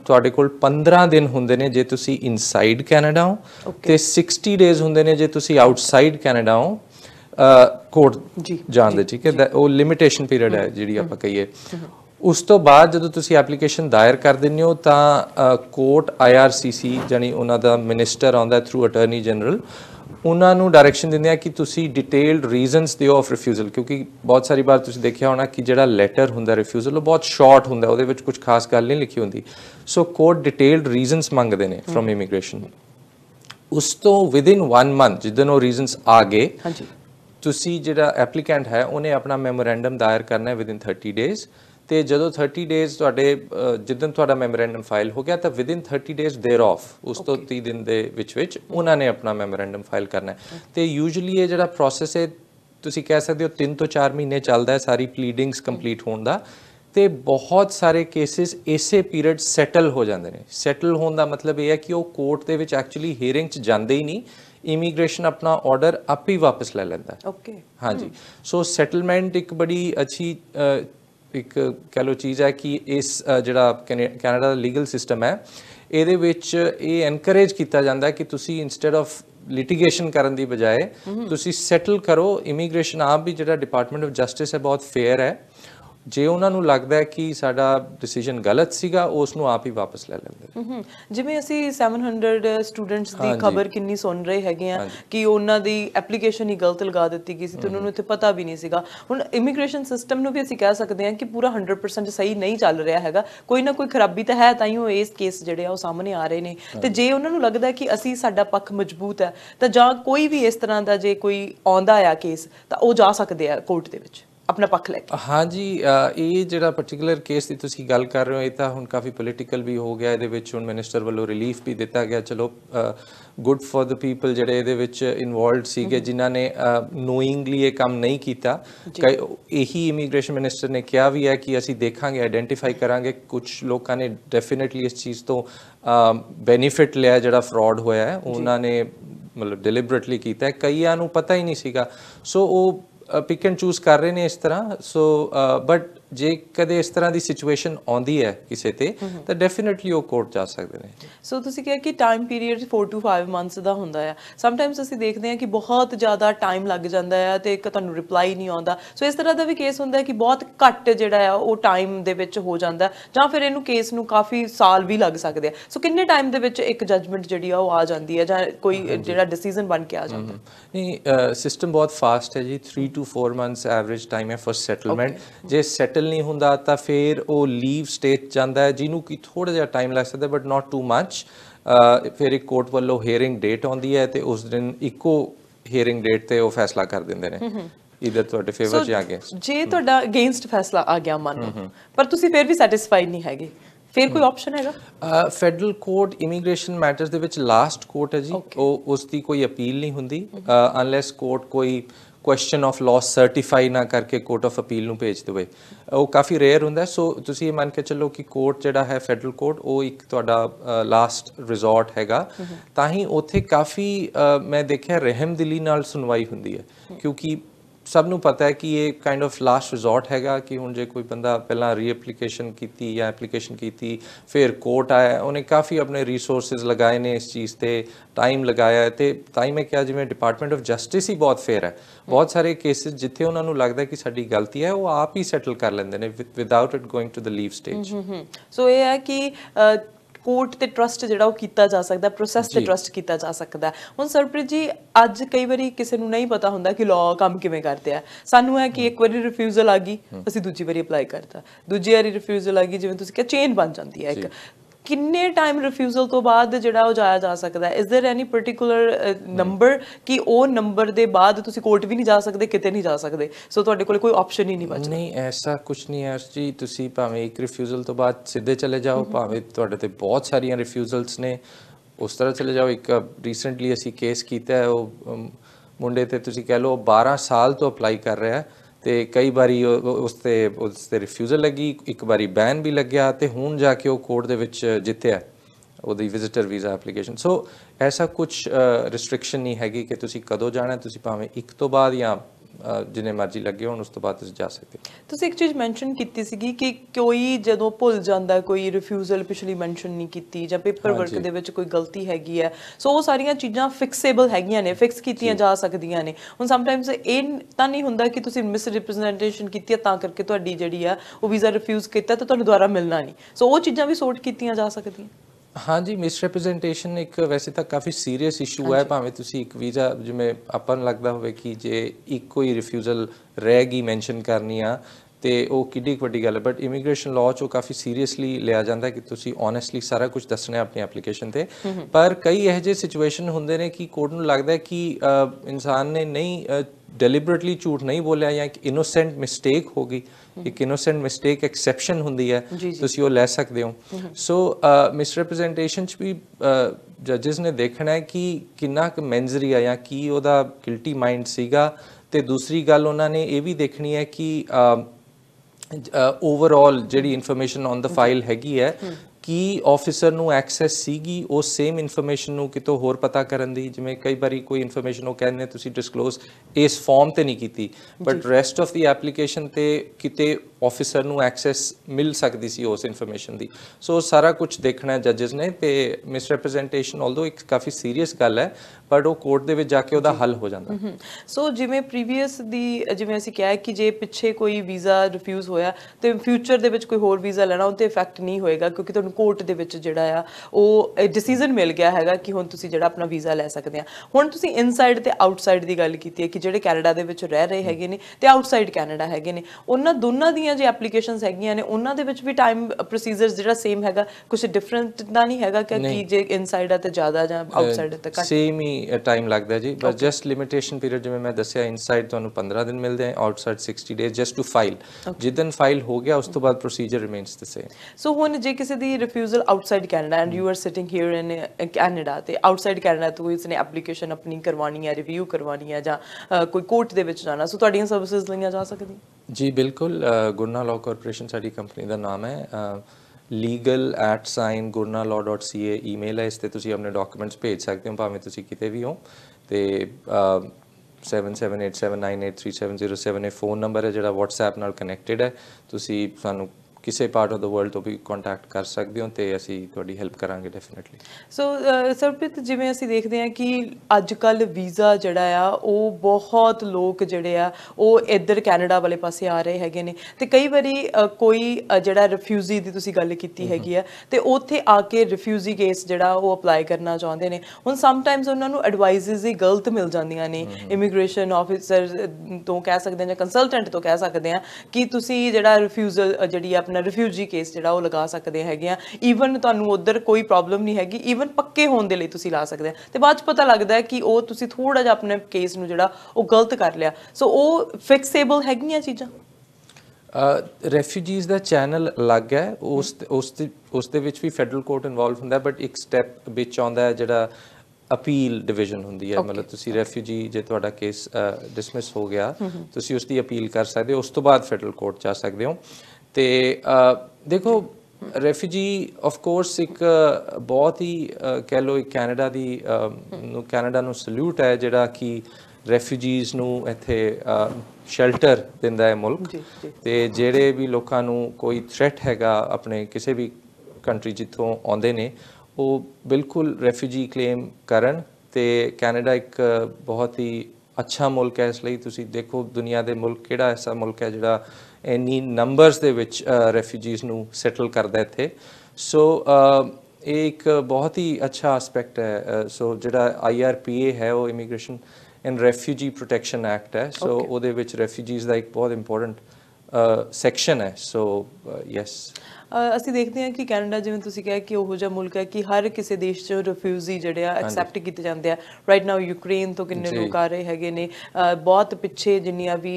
ਤੁਹਾਡੇ ਕੋਲ 15 ਦਿਨ ਹੁੰਦੇ ਨੇ ਜੇ ਤੁਸੀਂ ਇਨਸਾਈਡ ਕੈਨੇਡਾ ਹੋ ਤੇ 60 ਡੇਜ਼ ਹੁੰਦੇ ਨੇ ਜੇ ਤੁਸੀਂ ਆਊਟਸਾਈਡ ਕੈਨੇਡਾ ਹੋ ਕੋਰਟ ਜਾਣਦੇ ਠੀਕ ਹੈ ਉਹ ਲਿਮਿਟੇਸ਼ਨ ਪੀਰੀਅਡ ਹੈ ਜਿਹੜੀ ਆਪਾਂ ਕਹੀਏ ਉਸ ਤੋਂ ਬਾਅਦ ਜਦੋਂ ਤੁਸੀਂ ਐਪਲੀਕੇਸ਼ਨ ਦਾਇਰ ਕਰ ਦਿੰਦੇ ਹੋ ਤਾਂ ਕੋਰਟ ਆਈਆਰਸੀਸੀ ਜਾਨੀ ਉਹਨਾਂ ਦਾ ਮਿਨਿਸਟਰ ਆਉਂਦਾ ਥਰੂ ਅਟਾਰਨੀ ਜਨਰਲ ਉਹਨਾਂ ਨੂੰ ਡਾਇਰੈਕਸ਼ਨ ਦਿੰਦੇ ਆ ਕਿ ਤੁਸੀਂ ਡਿਟੇਲਡ ਰੀਜ਼ਨਸ ਦਿਓ ਆਫ ਰਿਫਿਊਜ਼ਲ ਕਿਉਂਕਿ ਬਹੁਤ ਸਾਰੀ ਵਾਰ ਤੁਸੀਂ ਦੇਖਿਆ ਹੋਣਾ ਕਿ ਜਿਹੜਾ ਲੈਟਰ ਹੁੰਦਾ ਰਿਫਿਊਜ਼ਲ ਉਹ ਬਹੁਤ ਸ਼ਾਰਟ ਹੁੰਦਾ ਉਹਦੇ ਵਿੱਚ ਕੁਝ ਖਾਸ ਗੱਲ ਨਹੀਂ ਲਿਖੀ ਹੁੰਦੀ ਸੋ ਕੋਰਟ ਡਿਟੇਲਡ ਰੀਜ਼ਨਸ ਮੰਗਦੇ ਨੇ ਫਰਮ ਇਮੀਗ੍ਰੇਸ਼ਨ ਉਸ ਤੋਂ ਵਿਦਿਨ 1 ਮੰਥ ਜਿੱਦਨ ਉਹ ਰੀਜ਼ਨਸ ਆ ਗਏ ਹਾਂਜੀ ਤੁਸੀਂ ਜਿਹੜਾ ਐਪਲੀਕੈਂਟ ਹੈ ਉਹਨੇ ਆਪਣਾ ਮੈਮੋਰੈਂਡਮ ਦਾਇਰ ਕਰਨਾ ਹੈ ਵਿਦਿਨ 30 ਡੇਜ਼ ਤੇ ਜਦੋਂ 30 ਡੇਜ਼ ਤੁਹਾਡੇ ਜਿੱਦਨ ਤੁਹਾਡਾ ਮੈਮੋਰੈਂਡਮ ਫਾਈਲ ਹੋ ਗਿਆ ਤਾਂ ਵਿਦਿਨ 30 ਡੇਜ਼ देयर ਆਫ ਉਸ ਤੋਂ 30 ਦਿਨ ਦੇ ਵਿੱਚ ਵਿੱਚ ਉਹਨਾਂ ਨੇ ਆਪਣਾ ਮੈਮੋਰੈਂਡਮ ਫਾਈਲ ਕਰਨਾ ਹੈ ਤੇ ਯੂਜੂਲੀ ਇਹ ਜਿਹੜਾ ਪ੍ਰੋਸੈਸ ਹੈ ਤੁਸੀਂ ਕਹਿ ਸਕਦੇ ਹੋ 3 ਤੋਂ 4 ਮਹੀਨੇ ਚੱਲਦਾ ਹੈ ਸਾਰੀ ਪਲੀਡਿੰਗਸ ਕੰਪਲੀਟ ਹੋਣ ਦਾ ਤੇ ਬਹੁਤ ਸਾਰੇ ਕੇਸਿਸ ਇਸੇ ਪੀਰੀਅਡ ਸੈਟਲ ਹੋ ਜਾਂਦੇ ਨੇ ਸੈਟਲ ਹੋਣ ਦਾ ਮਤਲਬ ਇਹ ਹੈ ਕਿ ਉਹ ਕੋਰਟ ਦੇ ਵਿੱਚ ਐਕਚੁਅਲੀ ਹੀਅਰਿੰਗ 'ਚ ਜਾਂਦੇ ਹੀ ਨਹੀਂ ਇਮੀਗ੍ਰੇਸ਼ਨ ਆਪਣਾ ਆਰਡਰ ਆਪ ਹੀ ਵਾਪਸ ਲੈ ਲੈਂਦਾ ਓਕੇ ਹਾਂਜੀ ਸੋ ਸੈਟਲਮੈਂਟ ਇੱਕ ਬੜੀ ਅੱਛੀ ਇੱਕ ਕਹਿ ਲੋ ਚੀਜ਼ ਹੈ ਕਿ ਇਸ ਜਿਹੜਾ ਕੈਨੇਡਾ ਦਾ ਲੀਗਲ ਸਿਸਟਮ ਹੈ ਇਹਦੇ ਵਿੱਚ ਇਹ ਐਨਕਰੇਜ ਕੀਤਾ ਜਾਂਦਾ ਕਿ ਤੁਸੀਂ ਇਨਸਟੈਡ ਆਫ ਲਿਟੀਗੇਸ਼ਨ ਕਰਨ ਦੀ ਬਜਾਏ ਤੁਸੀਂ ਸੈਟਲ ਕਰੋ ਇਮੀਗ੍ਰੇਸ਼ਨ ਆਪ ਵੀ ਜਿਹੜਾ ਡਿਪਾਰਟਮੈਂਟ ਆਫ ਜਸਟਿਸ ਹੈ ਬਹੁਤ ਫੇਅਰ ਹੈ ਜੇ ਉਹਨਾਂ ਨੂੰ ਲੱਗਦਾ ਹੈ ਕਿ ਸਾਡਾ ਡਿਸੀਜਨ ਗਲਤ ਸੀਗਾ ਉਸ ਨੂੰ ਆਪ ਹੀ ਵਾਪਸ ਲੈ ਲੈਂਦੇ ਜਿਵੇਂ ਅਸੀਂ 700 ਸਟੂਡੈਂਟਸ ਦੀ ਖਬਰ ਕਿੰਨੀ ਸੁਣ ਰਹੇ ਹੈਗੇ ਆ ਕਿ ਉਹਨਾਂ ਦੀ ਐਪਲੀਕੇਸ਼ਨ ਹੀ ਗਲਤ ਲਗਾ ਦਿੱਤੀ ਗਈ ਸੀ ਤੇ ਉਹਨਾਂ ਨੂੰ ਇੱਥੇ ਪਤਾ ਵੀ ਨਹੀਂ ਸੀਗਾ ਹੁਣ ਇਮੀਗ੍ਰੇਸ਼ਨ ਸਿਸਟਮ ਨੂੰ ਵੀ ਅਸੀਂ ਕਹਿ ਸਕਦੇ ਹਾਂ ਕਿ ਪੂਰਾ 100% ਸਹੀ ਨਹੀਂ ਚੱਲ ਰਿਹਾ ਹੈਗਾ ਕੋਈ ਨਾ ਕੋਈ ਖਰਾਬੀ ਤਾਂ ਹੈ ਤਾਂ ਹੀ ਉਹ ਇਸ ਕੇਸ ਜਿਹੜੇ ਆ ਉਹ ਸਾਹਮਣੇ ਆ ਰਹੇ ਨੇ ਤੇ ਜੇ ਉਹਨਾਂ ਨੂੰ ਲੱਗਦਾ ਕਿ ਅਸੀਂ ਸਾਡਾ ਪੱਖ ਮਜ਼ਬੂਤ ਹੈ ਤਾਂ ਜਾਂ ਕੋਈ ਵੀ ਇਸ ਤਰ੍ਹਾਂ ਦਾ ਜੇ ਕੋਈ ਆਉਂਦਾ ਆ ਕੇਸ ਤਾਂ ਉਹ ਜਾ ਸਕਦੇ ਆ ਕੋਰਟ ਦੇ ਵਿੱਚ ਆਪਣਾ ਪੱਖ ਲੈ ਕੇ ਹਾਂਜੀ ਇਹ ਜਿਹੜਾ ਪਾਰਟਿਕੂਲਰ ਕੇਸ ਦੀ ਤੁਸੀਂ ਗੱਲ ਕਰ ਰਹੇ ਹੋ ਇਹ ਤਾਂ ਹੁਣ ਕਾਫੀ ਪੋਲੀਟੀਕਲ ਵੀ ਹੋ ਗਿਆ ਇਹਦੇ ਵਿੱਚ ਹੁਣ ਮਿਨਿਸਟਰ ਵੱਲੋਂ ਰਿਲੀਫ ਵੀ ਦਿੱਤਾ ਗਿਆ ਚਲੋ ਗੁੱਡ ਫॉर द ਪੀਪਲ ਜਿਹੜੇ ਇਹਦੇ ਵਿੱਚ ਇਨਵੋਲਡ ਸੀਗੇ ਜਿਨ੍ਹਾਂ ਨੇ ਨੋਇੰਗਲੀ ਇਹ ਕੰਮ ਨਹੀਂ ਕੀਤਾ ਇਹੀ ਇਮੀਗ੍ਰੇਸ਼ਨ ਮਿਨਿਸਟਰ ਨੇ ਕਿਹਾ ਵੀ ਹੈ ਕਿ ਅਸੀਂ ਦੇਖਾਂਗੇ ਆਇਡੈਂਟੀਫਾਈ ਕਰਾਂਗੇ ਕੁਝ ਲੋਕਾਂ ਨੇ ਡੈਫੀਨਿਟਲੀ ਇਸ ਚੀਜ਼ ਤੋਂ ਬੈਨੀਫਿਟ ਲਿਆ ਜਿਹੜਾ ਫਰਾਡ ਹੋਇਆ ਹੈ ਉਹਨਾਂ ਨੇ ਮਤਲਬ ਡੈਲੀਬਰੇਟਲੀ ਕੀਤਾ ਹੈ ਕਈਆਂ ਨੂੰ ਪਤਾ ਹੀ ਨਹੀਂ ਸੀਗਾ ਸੋ ਉਹ ਪਿਕ ਐਂਡ ਚੂਜ਼ ਕਰ ਰਹੇ ਨੇ ਇਸ ਤਰ੍ਹਾਂ ਸੋ ਬਟ ਜੇ ਕਦੇ ਇਸ ਤਰ੍ਹਾਂ ਦੀ ਸਿਚੁਏਸ਼ਨ ਆਉਂਦੀ ਹੈ ਕਿਸੇ ਤੇ ਤਾਂ ਡੈਫੀਨਿਟਲੀ ਉਹ ਕੋਰਟ ਜਾ ਸਕਦੇ ਨੇ ਸੋ ਤੁਸੀਂ ਕਿਹਾ ਕਿ ਟਾਈਮ ਪੀਰੀਅਡ 4 ਟੂ 5 ਮੰਥਸ ਦਾ ਹੁੰਦਾ ਹੈ ਸਮ ਟਾਈਮਸ ਅਸੀਂ ਦੇਖਦੇ ਹਾਂ ਕਿ ਬਹੁਤ ਜ਼ਿਆਦਾ ਟਾਈਮ ਲੱਗ ਜਾਂਦਾ ਹੈ ਤੇ ਇੱਕ ਤੁਹਾਨੂੰ ਰਿਪਲਾਈ ਨਹੀਂ ਆਉਂਦਾ ਸੋ ਇਸ ਤਰ੍ਹਾਂ ਦਾ ਵੀ ਕੇਸ ਹੁੰਦਾ ਹੈ ਕਿ ਬਹੁਤ ਘੱਟ ਜਿਹੜਾ ਹੈ ਉਹ ਟਾਈਮ ਦੇ ਵਿੱਚ ਹੋ ਜਾਂਦਾ ਜਾਂ ਫਿਰ ਇਹਨੂੰ ਕੇਸ ਨੂੰ ਕਾਫੀ ਸਾਲ ਵੀ ਲੱਗ ਸਕਦੇ ਆ ਸੋ ਕਿੰਨੇ ਟਾਈਮ ਦੇ ਵਿੱਚ ਇੱਕ ਜੱਜਮੈਂਟ ਜਿਹੜੀ ਆ ਉਹ ਆ ਜਾਂਦੀ ਹੈ ਜਾਂ ਕੋਈ ਜਿਹੜਾ ਡਿਸੀਜਨ ਬਣ ਕੇ ਆ ਜਾਂਦਾ ਨਹੀਂ ਸਿਸਟਮ ਬਹੁਤ ਫਾਸਟ ਹੈ ਜੀ 3 ਟੂ 4 ਮੰਥਸ ਐਵਰੇਜ ਟਾਈਮ ਹੈ ਫਾਰ ਸੈਟਲਮੈਂਟ ਜੇ ਸੈਟ ਸੈਟਲ ਨਹੀਂ ਹੁੰਦਾ ਤਾਂ ਫਿਰ ਉਹ ਲੀਵ ਸਟੇਜ ਜਾਂਦਾ ਹੈ ਜਿਹਨੂੰ ਕਿ ਥੋੜਾ ਜਿਹਾ ਟਾਈਮ ਲੱਗ ਸਕਦਾ ਬਟ ਨਾਟ ਟੂ ਮੱਚ ਫਿਰ ਇੱਕ ਕੋਰਟ ਵੱਲੋਂ ਹੇਅਰਿੰਗ ਡੇਟ ਆਉਂਦੀ ਹੈ ਤੇ ਉਸ ਦਿਨ ਇੱਕੋ ਹੇਅਰਿੰਗ ਡੇਟ ਤੇ ਉਹ ਫੈਸਲਾ ਕਰ ਦਿੰਦੇ ਨੇ ਇਦਰ ਤੁਹਾਡੇ ਫੇਵਰ ਚ ਆ ਗਿਆ ਜੇ ਤੁਹਾਡਾ ਅਗੇਂਸਟ ਫੈਸਲਾ ਆ ਗਿਆ ਮੰਨ ਪਰ ਤੁਸੀਂ ਫਿਰ ਵੀ ਸੈਟੀਸਫਾਈਡ ਨਹੀਂ ਹੈਗੇ ਫਿਰ ਕੋਈ ਆਪਸ਼ਨ ਹੈਗਾ ਫੈਡਰਲ ਕੋਰਟ ਇਮੀਗ੍ਰੇਸ਼ਨ ਮੈਟਰਸ ਦੇ ਵਿੱਚ ਲਾਸਟ ਕੋਰਟ ਹੈ ਜੀ ਉਹ ਉਸ ਦੀ ਕੋਈ ਅਪੀਲ ਨਹੀਂ ਹੁੰਦੀ ਅਨਲੈਸ ਕੋਰਟ ਕੋਈ ਕੁਐਸਚਨ ਆਫ ਲਾਸ ਸਰਟੀਫਾਈ ਨਾ ਕਰਕੇ ਕੋਰਟ ਆਫ ਅਪੀਲ ਨੂੰ ਭੇਜ ਦੇਵੇ ਉਹ ਕਾਫੀ ਰੇਅਰ ਹੁੰਦਾ ਸੋ ਤੁਸੀਂ ਇਹ ਮੰਨ ਕੇ ਚੱਲੋ ਕਿ ਕੋਰਟ ਜਿਹੜਾ ਹੈ ਫੈਡਰਲ ਕੋਰਟ ਉਹ ਇੱਕ ਤੁਹਾਡਾ ਲਾਸਟ ਰਿਜ਼ੋਰਟ ਹੈਗਾ ਤਾਂ ਹੀ ਉੱਥੇ ਕਾਫੀ ਮੈਂ ਦੇਖਿਆ ਰਹਿਮਦਿਲੀ ਨਾਲ ਸੁਣਵਾਈ ਹੁੰਦੀ ਹੈ ਕਿਉਂਕਿ ਸਭ ਨੂੰ ਪਤਾ ਹੈ ਕਿ ਇਹ ਕਾਈਂਡ ਆਫ ਲਾਸਟ ਰਿਜ਼ੋਰਟ ਹੈਗਾ ਕਿ ਹੁਣ ਜੇ ਕੋਈ ਬੰਦਾ ਪਹਿਲਾਂ ਰੀਐਪਲੀਕੇਸ਼ਨ ਕੀਤੀ ਜਾਂ ਐਪਲੀਕੇਸ਼ਨ ਕੀਤੀ ਫਿਰ ਕੋਰਟ ਆਇਆ ਉਹਨੇ ਕਾਫੀ ਆਪਣੇ ਰਿਸੋਰਸਸ ਲਗਾਏ ਨੇ ਇਸ ਚੀਜ਼ ਤੇ ਟਾਈਮ ਲਗਾਇਆ ਹੈ ਤੇ ਟਾਈਮ ਮੈਂ ਕਿਹਾ ਜਿਵੇਂ ਡਿਪਾਰਟਮੈਂਟ ਆਫ ਜਸਟਿਸ ਹੀ ਬਹੁਤ ਫੇਅਰ ਹੈ ਬਹੁਤ ਸਾਰੇ ਕੇਸਿਸ ਜਿੱਥੇ ਉਹਨਾਂ ਨੂੰ ਲੱਗਦਾ ਕਿ ਸਾਡੀ ਗਲਤੀ ਹੈ ਉਹ ਆਪ ਹੀ ਸੈਟਲ ਕਰ ਲੈਂਦੇ ਨੇ without it going to the leave stage so ਇਹ ਹੈ ਕਿ ਕੋਰਟ ਤੇ ਟਰਸਟ ਜਿਹੜਾ ਉਹ ਕੀਤਾ ਜਾ ਸਕਦਾ ਪ੍ਰੋਸੈਸ ਤੇ ਟਰਸਟ ਕੀਤਾ ਜਾ ਸਕਦਾ ਹੁਣ ਸਰਪ੍ਰੀਤ ਜੀ ਅੱਜ ਕਈ ਵਾਰੀ ਕਿਸੇ ਨੂੰ ਨਹੀਂ ਪਤਾ ਹੁੰਦਾ ਕਿ ਲਾਅ ਕੰਮ ਕਿਵੇਂ ਕਰਦੇ ਆ ਸਾਨੂੰ ਹੈ ਕਿ ਇੱਕ ਵਾਰੀ ਰਿਫਿਊਜ਼ਲ ਆ ਗਈ ਅਸੀਂ ਦੂਜੀ ਵਾਰੀ ਅਪਲਾਈ ਕਰਤਾ ਦੂਜੀ ਵਾਰੀ ਰਿਫਿਊਜ਼ਲ ਆ ਗਈ ਜਿਵੇਂ ਤੁਸੀਂ ਕਿਹਾ ਚੇਨ ਬਣ ਜਾਂਦੀ ਹੈ ਇੱਕ ਕਿੰਨੇ ਟਾਈਮ ਰਿਫਿਊਜ਼ਲ ਤੋਂ ਬਾਅਦ ਜਿਹੜਾ ਉਹ ਜਾਇਆ ਜਾ ਸਕਦਾ ਹੈ ਇਸ देयर ਐਨੀ ਪਾਰਟਿਕੂਲਰ ਨੰਬਰ ਕਿ ਉਹ ਨੰਬਰ ਦੇ ਬਾਅਦ ਤੁਸੀਂ ਕੋਰਟ ਵੀ ਨਹੀਂ ਜਾ ਸਕਦੇ ਕਿਤੇ ਨਹੀਂ ਜਾ ਸਕਦੇ ਸੋ ਤੁਹਾਡੇ ਕੋਲ ਕੋਈ ਆਪਸ਼ਨ ਹੀ ਨਹੀਂ ਬਚਦਾ ਨਹੀਂ ਐਸਾ ਕੁਝ ਨਹੀਂ ਹੈ ਜੀ ਤੁਸੀਂ ਭਾਵੇਂ ਇੱਕ ਰਿਫਿਊਜ਼ਲ ਤੋਂ ਬਾਅਦ ਸਿੱਧੇ ਚਲੇ ਜਾਓ ਭਾਵੇਂ ਤੁਹਾਡੇ ਤੇ ਬਹੁਤ ਸਾਰੀਆਂ ਰਿਫਿਊਜ਼ਲਸ ਨੇ ਉਸ ਤਰ੍ਹਾਂ ਚਲੇ ਜਾਓ ਇੱਕ ਰੀਸੈਂਟਲੀ ਅਸੀਂ ਕੇਸ ਕੀਤਾ ਹੈ ਉਹ ਮੁੰਡੇ ਤੇ ਤੁਸੀਂ ਕਹਿ ਲਓ 12 ਸਾਲ ਤੋਂ ਅਪਲਾਈ ਕਰ ਰਿਹਾ ਹੈ ਤੇ ਕਈ ਵਾਰੀ ਉਸ ਤੇ ਉਸ ਤੇ ਰਿਫਿਊਜ਼ਲ ਲੱਗੀ ਇੱਕ ਵਾਰੀ ਬੈਨ ਵੀ ਲੱਗਿਆ ਤੇ ਹੁਣ ਜਾ ਕੇ ਉਹ ਕੋਰਟ ਦੇ ਵਿੱਚ ਜਿੱਤਿਆ ਉਹਦੀ ਵਿਜ਼ਿਟਰ ਵੀਜ਼ਾ ਐਪਲੀਕੇਸ਼ਨ ਸੋ ਐਸਾ ਕੁਝ ਰਿਸਟ੍ਰਿਕਸ਼ਨ ਨਹੀਂ ਹੈਗੀ ਕਿ ਤੁਸੀਂ ਕਦੋਂ ਜਾਣਾ ਤੁਸੀਂ ਭਾਵੇਂ ਇੱਕ ਤੋਂ ਬਾਅਦ ਜਾਂ ਜਿੰਨੇ ਮਰਜ਼ੀ ਲੱਗੇ ਹੋਣ ਉਸ ਤੋਂ ਬਾਅਦ ਤੁਸੀਂ ਜਾ ਸਕਦੇ ਤੁਸੀਂ ਇੱਕ ਚੀਜ਼ ਮੈਂਸ਼ਨ ਕੀਤੀ ਸੀਗੀ ਕਿ ਕੋਈ ਜਦੋਂ ਭੁੱਲ ਜਾਂਦਾ ਕੋਈ ਰਿਫਿਊਜ਼ਲ ਪਿਛਲੀ ਮੈਂਸ਼ਨ ਨਹੀਂ ਕੀਤੀ ਜਾਂ ਪੇਪਰ ਵਰਕ ਦੇ ਵਿੱਚ ਕੋਈ ਗਲਤੀ ਹੈਗੀ ਹੈ ਸੋ ਉਹ ਸਾਰੀਆਂ ਚੀਜ਼ਾਂ ਫਿਕਸੇਬਲ ਹੈਗੀਆਂ ਨੇ ਫਿਕਸ ਕੀਤੀਆਂ ਜਾ ਸਕਦੀਆਂ ਨੇ ਹੁਣ ਸਮਟਾਈਮਸ ਇਹ ਤਾਂ ਨਹੀਂ ਹੁੰਦਾ ਕਿ ਤੁਸੀਂ ਮਿਸ ਰਿਪਰੈਜ਼ੈਂਟੇਸ਼ਨ ਕੀਤੀ ਹੈ ਤਾਂ ਕਰਕੇ ਤੁਹਾਡੀ ਜਿਹੜੀ ਆ ਉਹ ਵੀਜ਼ਾ ਰਿਫਿਊਜ਼ ਕੀਤਾ ਤਾਂ ਤੁਹਾਨੂੰ ਦੁਬਾਰਾ ਮਿਲਣਾ ਨਹੀਂ ਸੋ ਉਹ ਚੀਜ਼ਾਂ ਵੀ ਸੋਰਟ ਕੀਤੀਆਂ ਜਾ ਸਕਦੀਆਂ ਹਾਂਜੀ ਮਿਸਰੀਪ੍ਰੈਜ਼ੈਂਟੇਸ਼ਨ ਇੱਕ ਵੈਸੇ ਤਾਂ ਕਾਫੀ ਸੀਰੀਅਸ ਇਸ਼ੂ ਹੈ ਭਾਵੇਂ ਤੁਸੀਂ ਇੱਕ ਵੀਜ਼ਾ ਜਿਵੇਂ ਆਪਾਂ ਨੂੰ ਲੱਗਦਾ ਹੋਵੇ ਕਿ ਜੇ ਇੱਕੋ ਹੀ ਰਿਫਿਊਜ਼ਲ ਰਹਿ ਗਈ ਮੈਂਸ਼ਨ ਕਰਨੀ ਆ ਤੇ ਉਹ ਕਿੱਡੀ ਵੱਡੀ ਗੱਲ ਹੈ ਬਟ ਇਮੀਗ੍ਰੇਸ਼ਨ ਲਾਅ ਚੋ ਕਾਫੀ ਸੀਰੀਅਸਲੀ ਲਿਆ ਜਾਂਦਾ ਕਿ ਤੁਸੀਂ ਓਨੈਸਟਲੀ ਸਾਰਾ ਕੁਝ ਦੱਸਣਾ ਆਪਣੀ ਐਪਲੀਕੇਸ਼ਨ ਤੇ ਪਰ ਕਈ ਇਹੋ ਜਿਹੇ ਸਿਚੁਏਸ਼ਨ ਹੁੰਦੇ ਨੇ ਕਿ ਕੋਰਟ ਨੂੰ ਲੱਗਦਾ ਹੈ ਕਿ ਇਨਸਾਨ ਨੇ ਨਹੀਂ ਡੈਲੀਬਰੇਟਲੀ ਝੂਠ ਨਹੀਂ ਬੋਲਿਆ ਜਾਂ ਇੱਕ ਇਨੋਸੈਂਟ ਮਿਸਟੇਕ ਹੋ ਗਈ ਇੱਕ ਇਨੋਸੈਂਟ ਮਿਸਟੇਕ ਐਕਸੈਪਸ਼ਨ ਹੁੰਦੀ ਹੈ ਤੁਸੀਂ ਉਹ ਲੈ ਸਕਦੇ ਹੋ ਸੋ ਮਿਸ ਰਿਪਰੈਜ਼ੈਂਟੇਸ਼ਨ ਚ ਵੀ ਜੱਜਸ ਨੇ ਦੇਖਣਾ ਹੈ ਕਿ ਕਿੰਨਾ ਕੁ ਮੈਂਜ਼ਰੀ ਆ ਜਾਂ ਕੀ ਉਹਦਾ ਗਿਲਟੀ ਮਾਈਂਡ ਸੀਗਾ ਤੇ ਦੂਸਰੀ ਗੱਲ ਉਹਨਾਂ ਨੇ ਇਹ ਵੀ ਦੇਖਣੀ ਹੈ ਕਿ ਓਵਰਆਲ ਜਿਹੜੀ ਇਨਫੋਰਮੇਸ਼ਨ ਔਨ ਦਾ ਫਾਈਲ ਹੈਗੀ ਹੈ ਕੀ ਆਫੀਸਰ ਨੂੰ ਐਕਸੈਸ ਸੀਗੀ ਉਹ ਸੇਮ ਇਨਫੋਰਮੇਸ਼ਨ ਨੂੰ ਕਿਤੋਂ ਹੋਰ ਪਤਾ ਕਰਨ ਦੀ ਜਿਵੇਂ ਕਈ ਵਾਰੀ ਕੋਈ ਇਨਫੋਰਮੇਸ਼ਨ ਉਹ ਕਹਿੰਦੇ ਤੁਸੀਂ ਡਿਸਕਲੋਜ਼ ਇਸ ਫਾਰਮ ਤੇ ਨਹੀਂ ਕੀਤੀ but rest of the application ਤੇ ਕਿਤੇ ਆਫੀਸਰ ਨੂੰ ਐਕਸੈਸ ਮਿਲ ਸਕਦੀ ਸੀ ਉਸ ਇਨਫੋਰਮੇਸ਼ਨ ਦੀ ਸੋ ਸਾਰਾ ਕੁਝ ਦੇਖਣਾ ਜੱਜਸ ਨੇ ਤੇ ਮਿਸਰੈਪ੍ਰੈਜ਼ੈਂਟੇਸ਼ਨ ਆਲਦੋ ਇੱਕ ਕਾਫੀ ਸੀਰੀਅਸ ਗੱਲ ਹੈ ਬਟ ਉਹ ਕੋਰਟ ਦੇ ਵਿੱਚ ਜਾ ਕੇ ਉਹਦਾ ਹੱਲ ਹੋ ਜਾਂਦਾ ਸੋ ਜਿਵੇਂ ਪ੍ਰੀਵੀਅਸ ਦੀ ਜਿਵੇਂ ਅਸੀਂ ਕਿਹਾ ਕਿ ਜੇ ਪਿੱਛੇ ਕੋਈ ਵੀਜ਼ਾ ਰਿਫਿਊਜ਼ ਹੋਇਆ ਤੇ ਫਿਊਚਰ ਦੇ ਵਿੱਚ ਕੋਈ ਹੋਰ ਵੀਜ਼ਾ ਲੈਣਾ ਉਹ ਤੇ ਇਫੈਕਟ ਨਹੀਂ ਹੋਏਗਾ ਕਿਉਂਕਿ ਤੁਹਾਨੂੰ ਕੋਰਟ ਦੇ ਵਿੱਚ ਜਿਹੜਾ ਆ ਉਹ ਡਿਸੀਜਨ ਮਿਲ ਗਿਆ ਹੈਗਾ ਕਿ ਹੁਣ ਤੁਸੀਂ ਜਿਹੜਾ ਆਪਣਾ ਵੀਜ਼ਾ ਲੈ ਸਕਦੇ ਆ ਹੁਣ ਤੁਸੀਂ ਇਨਸਾਈਡ ਤੇ ਆਊਟਸਾਈਡ ਦੀ ਗੱਲ ਕੀਤੀ ਹੈ ਕਿ ਜਿਹੜੇ ਕੈਨੇਡਾ ਦੇ ਵਿੱਚ ਰਹਿ ਰਹੇ ਹੈਗੇ ਨੇ ਤੇ ਆਊਟਸਾਈਡ ਕੈਨੇਡਾ ਹੈਗੇ ਨੇ ਉਹਨਾਂ ਦੋਨਾਂ ਦੀਆਂ ਜੇ ਐਪਲੀਕੇਸ਼ਨਸ ਹੈਗੀਆਂ ਨੇ ਉਹਨਾਂ ਦੇ ਵਿੱਚ ਵੀ ਟਾਈਮ ਪ੍ਰੋਸੀਜਰਸ ਜਿਹੜਾ ਸੇਮ ਹੈਗਾ ਕੁਝ ਡਿਫਰੈਂਟ ਤਾਂ ਨਹੀਂ ਹੈਗਾ ਕਿ ਜੇ ਇਨਸਾਈਡ ਆ ਤੇ ਜ਼ਿਆਦਾ ਜਾਂ ਆਊਟਸਾਈਡ ਤੇ ਘੱਟ ਸੇਮ ਹੀ ਟਾਈਮ ਲੱਗਦਾ ਜੀ ਬਸ ਜਸਟ ਲਿਮਿਟੇਸ਼ਨ ਪੀਰੀਅਡ ਜਿਵੇਂ ਮੈਂ ਦੱਸਿਆ ਇਨਸਾਈਡ ਤੁਹਾਨੂੰ 15 ਦਿਨ ਮਿਲਦੇ ਆ outside 60 days just to file ਜਿੱਦਨ ਫਾਈਲ ਹੋ ਗਿਆ ਉਸ ਤੋਂ ਬਾਅਦ procedure remains the same so ਹੁਣ ਜੇ ਕਿਸੇ ਦੀ refusal outside Canada and you are sitting here in Canada ਤੇ ਆਊਟਸਾਈਡ ਕੈਨੇਡਾ ਤੋਂ ਇਸ ਨੇ ਐਪਲੀਕੇਸ਼ਨ ਆਪਣੀ ਕਰਵਾਣੀ ਹੈ ਰਿਵਿਊ ਕਰਵਾਣੀ ਹੈ ਜਾਂ ਕੋਈ ਕੋਰਟ ਦੇ ਵਿੱਚ ਜਾਣਾ ਸੋ ਤੁਹਾਡੀਆਂ ਸਰਵਿਸਿਜ਼ ਲਈਆਂ ਜਾ ਸਕਦੀ ਜੀ ਬਿਲਕੁਲ ਗੁਰਨਾ ਲਾਅ ਕਾਰਪੋਰੇਸ਼ਨ ਸਾਡੀ ਕੰਪਨੀ ਦਾ ਨਾਮ ਹੈ legal@gurnalaw.ca ਈਮੇਲ ਹੈ ਇਸ ਤੇ ਤੁਸੀਂ ਆਪਣੇ ਡਾਕੂਮੈਂਟਸ ਭੇਜ ਸਕਦੇ ਹੋ ਭਾਵੇਂ ਤੁਸੀਂ ਕਿਤੇ ਵੀ ਹੋ ਤੇ 7787983707 ਇਹ ਫੋਨ ਨੰਬਰ ਹੈ ਜਿਹੜਾ WhatsApp ਨਾਲ ਕਨੈਕਟਡ ਹੈ ਤੁਸੀਂ ਸਾਨੂੰ ਕਿਸੇ ਪਾਰਟ ਆਫ ਦਾ ਵਰਲਡ ਤੋਂ ਵੀ ਕੰਟੈਕਟ ਕਰ ਸਕਦੇ ਹੋ ਤੇ ਅਸੀਂ ਤੁਹਾਡੀ ਹੈਲਪ ਕਰਾਂਗੇ ਡੈਫੀਨਿਟਲੀ ਸੋ ਸਰਪ੍ਰਿਤ ਜਿਵੇਂ ਅਸੀਂ ਦੇਖਦੇ ਹਾਂ ਕਿ ਅੱਜ ਕੱਲ ਵੀਜ਼ਾ ਜਿਹੜਾ ਆ ਉਹ ਬਹੁਤ ਲੋਕ ਜਿਹੜੇ ਆ ਉਹ ਇੱਧਰ ਕੈਨੇਡਾ ਵਾਲੇ ਪਾਸੇ ਆ ਰਹੇ ਹੈਗੇ ਨੇ ਤੇ ਕਈ ਵਾਰੀ ਕੋਈ ਜਿਹੜਾ ਰਿਫਿਊਜੀ ਦੀ ਤੁਸੀਂ ਗੱਲ ਕੀਤੀ ਹੈਗੀ ਆ ਤੇ ਉੱਥੇ ਆ ਕੇ ਰਿਫਿਊਜੀ ਕੇਸ ਜਿਹੜਾ ਉਹ ਅਪਲਾਈ ਕਰਨਾ ਚਾਹੁੰਦੇ ਨੇ ਹੁਣ ਸਮ ਟਾਈਮਸ ਉਹਨਾਂ ਨੂੰ ਐਡਵਾਈਸਿਸ ਹੀ ਗਲਤ ਮਿਲ ਜਾਂਦੀਆਂ ਨੇ ਇਮੀਗ੍ਰੇਸ਼ਨ ਆਫੀਸਰ ਤੋਂ ਕਹਿ ਸਕਦੇ ਜਾਂ ਕੰਸਲਟੈਂਟ ਤੋਂ ਕਹਿ ਸਕਦੇ ਆ ਕਿ ਤੁਸੀਂ ਜਿਹੜਾ ਰਿਫਿਊਜ਼ਲ ਜਿਹੜੀ ਆਪਣਾ ਰਿਫਿਊਜੀ ਕੇਸ ਜਿਹੜਾ ਉਹ ਲਗਾ ਸਕਦੇ ਹੈਗੇ ਆ ਈਵਨ ਤੁਹਾਨੂੰ ਉਧਰ ਕੋਈ ਪ੍ਰੋਬਲਮ ਨਹੀਂ ਹੈਗੀ ਈਵਨ ਪੱਕੇ ਹੋਣ ਦੇ ਲਈ ਤੁਸੀਂ ਲਾ ਸਕਦੇ ਆ ਤੇ ਬਾਅਦ ਚ ਪਤਾ ਲੱਗਦਾ ਕਿ ਉਹ ਤੁਸੀਂ ਥੋੜਾ ਜਿਹਾ ਆਪਣੇ ਕੇਸ ਨੂੰ ਜਿਹੜਾ ਉਹ ਗਲਤ ਕਰ ਲਿਆ ਸੋ ਉਹ ਫਿਕਸੇਬਲ ਹੈਗੀਆਂ ਚੀਜ਼ਾਂ ਰੈਫਿਊਜੀਜ਼ ਦਾ ਚੈਨਲ ਅਲੱਗ ਹੈ ਉਸ ਉਸ ਉਸ ਦੇ ਵਿੱਚ ਵੀ ਫੈਡਰਲ ਕੋਰਟ ਇਨਵੋਲਵ ਹੁੰਦਾ ਬਟ ਇੱਕ ਸਟੈਪ ਵਿੱਚ ਆਉਂਦਾ ਹੈ ਜਿਹੜਾ ਅਪੀਲ ਡਿਵੀਜ਼ਨ ਹੁੰਦੀ ਹੈ ਮਤਲਬ ਤੁਸੀਂ ਰੈਫਿਊਜੀ ਜੇ ਤੁਹਾਡਾ ਕੇਸ ਡਿਸਮਿਸ ਹੋ ਗਿਆ ਤੁਸੀਂ ਉਸ ਦੀ ਅਪੀਲ ਕਰ ਸਕਦੇ ਹੋ ਉਸ ਤੋਂ ਬਾਅਦ ਫੈਡਰਲ ਕੋਰਟ ਜਾ ਸਕਦੇ ਹੋ ਤੇ ਦੇਖੋ ਰੈਫਿਜੀ ਆਫ ਕੋਰਸ ਇੱਕ ਬਹੁਤ ਹੀ ਕਹਿ ਲੋ ਇੱਕ ਕੈਨੇਡਾ ਦੀ ਨੂੰ ਕੈਨੇਡਾ ਨੂੰ ਸਲੂਟ ਹੈ ਜਿਹੜਾ ਕਿ ਰੈਫਿਊਜੀਜ਼ ਨੂੰ ਇੱਥੇ ਸ਼ੈਲਟਰ ਦਿੰਦਾ ਹੈ ਮੁਲਕ ਤੇ ਜਿਹੜੇ ਵੀ ਲੋਕਾਂ ਨੂੰ ਕੋਈ ਥ੍ਰੈਟ ਹੈਗਾ ਆਪਣੇ ਕਿਸੇ ਵੀ ਕੰਟਰੀ ਜਿੱਥੋਂ ਆਉਂਦੇ ਨੇ ਉਹ ਬਿਲਕੁਲ ਰੈਫਿਜੀ ਕਲੇਮ ਕਰਨ ਤੇ ਕੈਨੇਡਾ ਇੱਕ ਬਹੁਤ ਹੀ ਅੱਛਾ ਮੁਲਕ ਹੈ ਇਸ ਲਈ ਤੁਸੀਂ ਦੇਖੋ ਦੁਨੀਆ ਦੇ ਮੁਲਕ ਕਿਹੜਾ ਐਸਾ ਮੁਲਕ ਹੈ ਜਿਹੜਾ ਇੰਨੀ ਨੰਬਰਸ ਦੇ ਵਿੱਚ ਰੈਫਿਜੀਜ਼ ਨੂੰ ਸੈਟਲ ਕਰਦਾ ਇੱਥੇ ਸੋ ਇਹ ਇੱਕ ਬਹੁਤ ਹੀ ਅੱਛਾ ਐਸਪੈਕਟ ਹੈ ਸੋ ਜਿਹੜਾ ਆਈਆਰਪੀਏ ਹੈ ਉਹ immigration and refugee protection act ਹੈ ਸੋ ਉਹਦੇ ਵਿੱਚ ਰੈਫਿਜੀਜ਼ ਦਾ ਇੱਕ ਬਹੁਤ ਇੰਪੋਰਟੈਂਟ ਸੈਕਸ਼ਨ ਹੈ ਸੋ ਯੈਸ ਅਸੀਂ ਦੇਖਦੇ ਹਾਂ ਕਿ ਕੈਨੇਡਾ ਜਿਵੇਂ ਤੁਸੀਂ ਕਿਹਾ ਕਿ ਉਹੋ ਜਿਹਾ ਮੁਲਕ ਹੈ ਕਿ ਹਰ ਕਿਸੇ ਦੇਸ਼ 'ਚ ਰਿਫਿਊਜੀ ਜਿਹੜੇ ਆ ਐਕਸੈਪਟ ਕੀਤੇ ਜਾਂਦੇ ਆ ਰਾਈਟ ਨਾਓ ਯੂਕਰੇਨ ਤੋਂ ਕਿੰਨੇ ਲੋਕ ਆ ਰਹੇ ਹੈਗੇ ਨੇ ਬਹੁਤ ਪਿੱਛੇ ਜਿੰਨੀਆਂ ਵੀ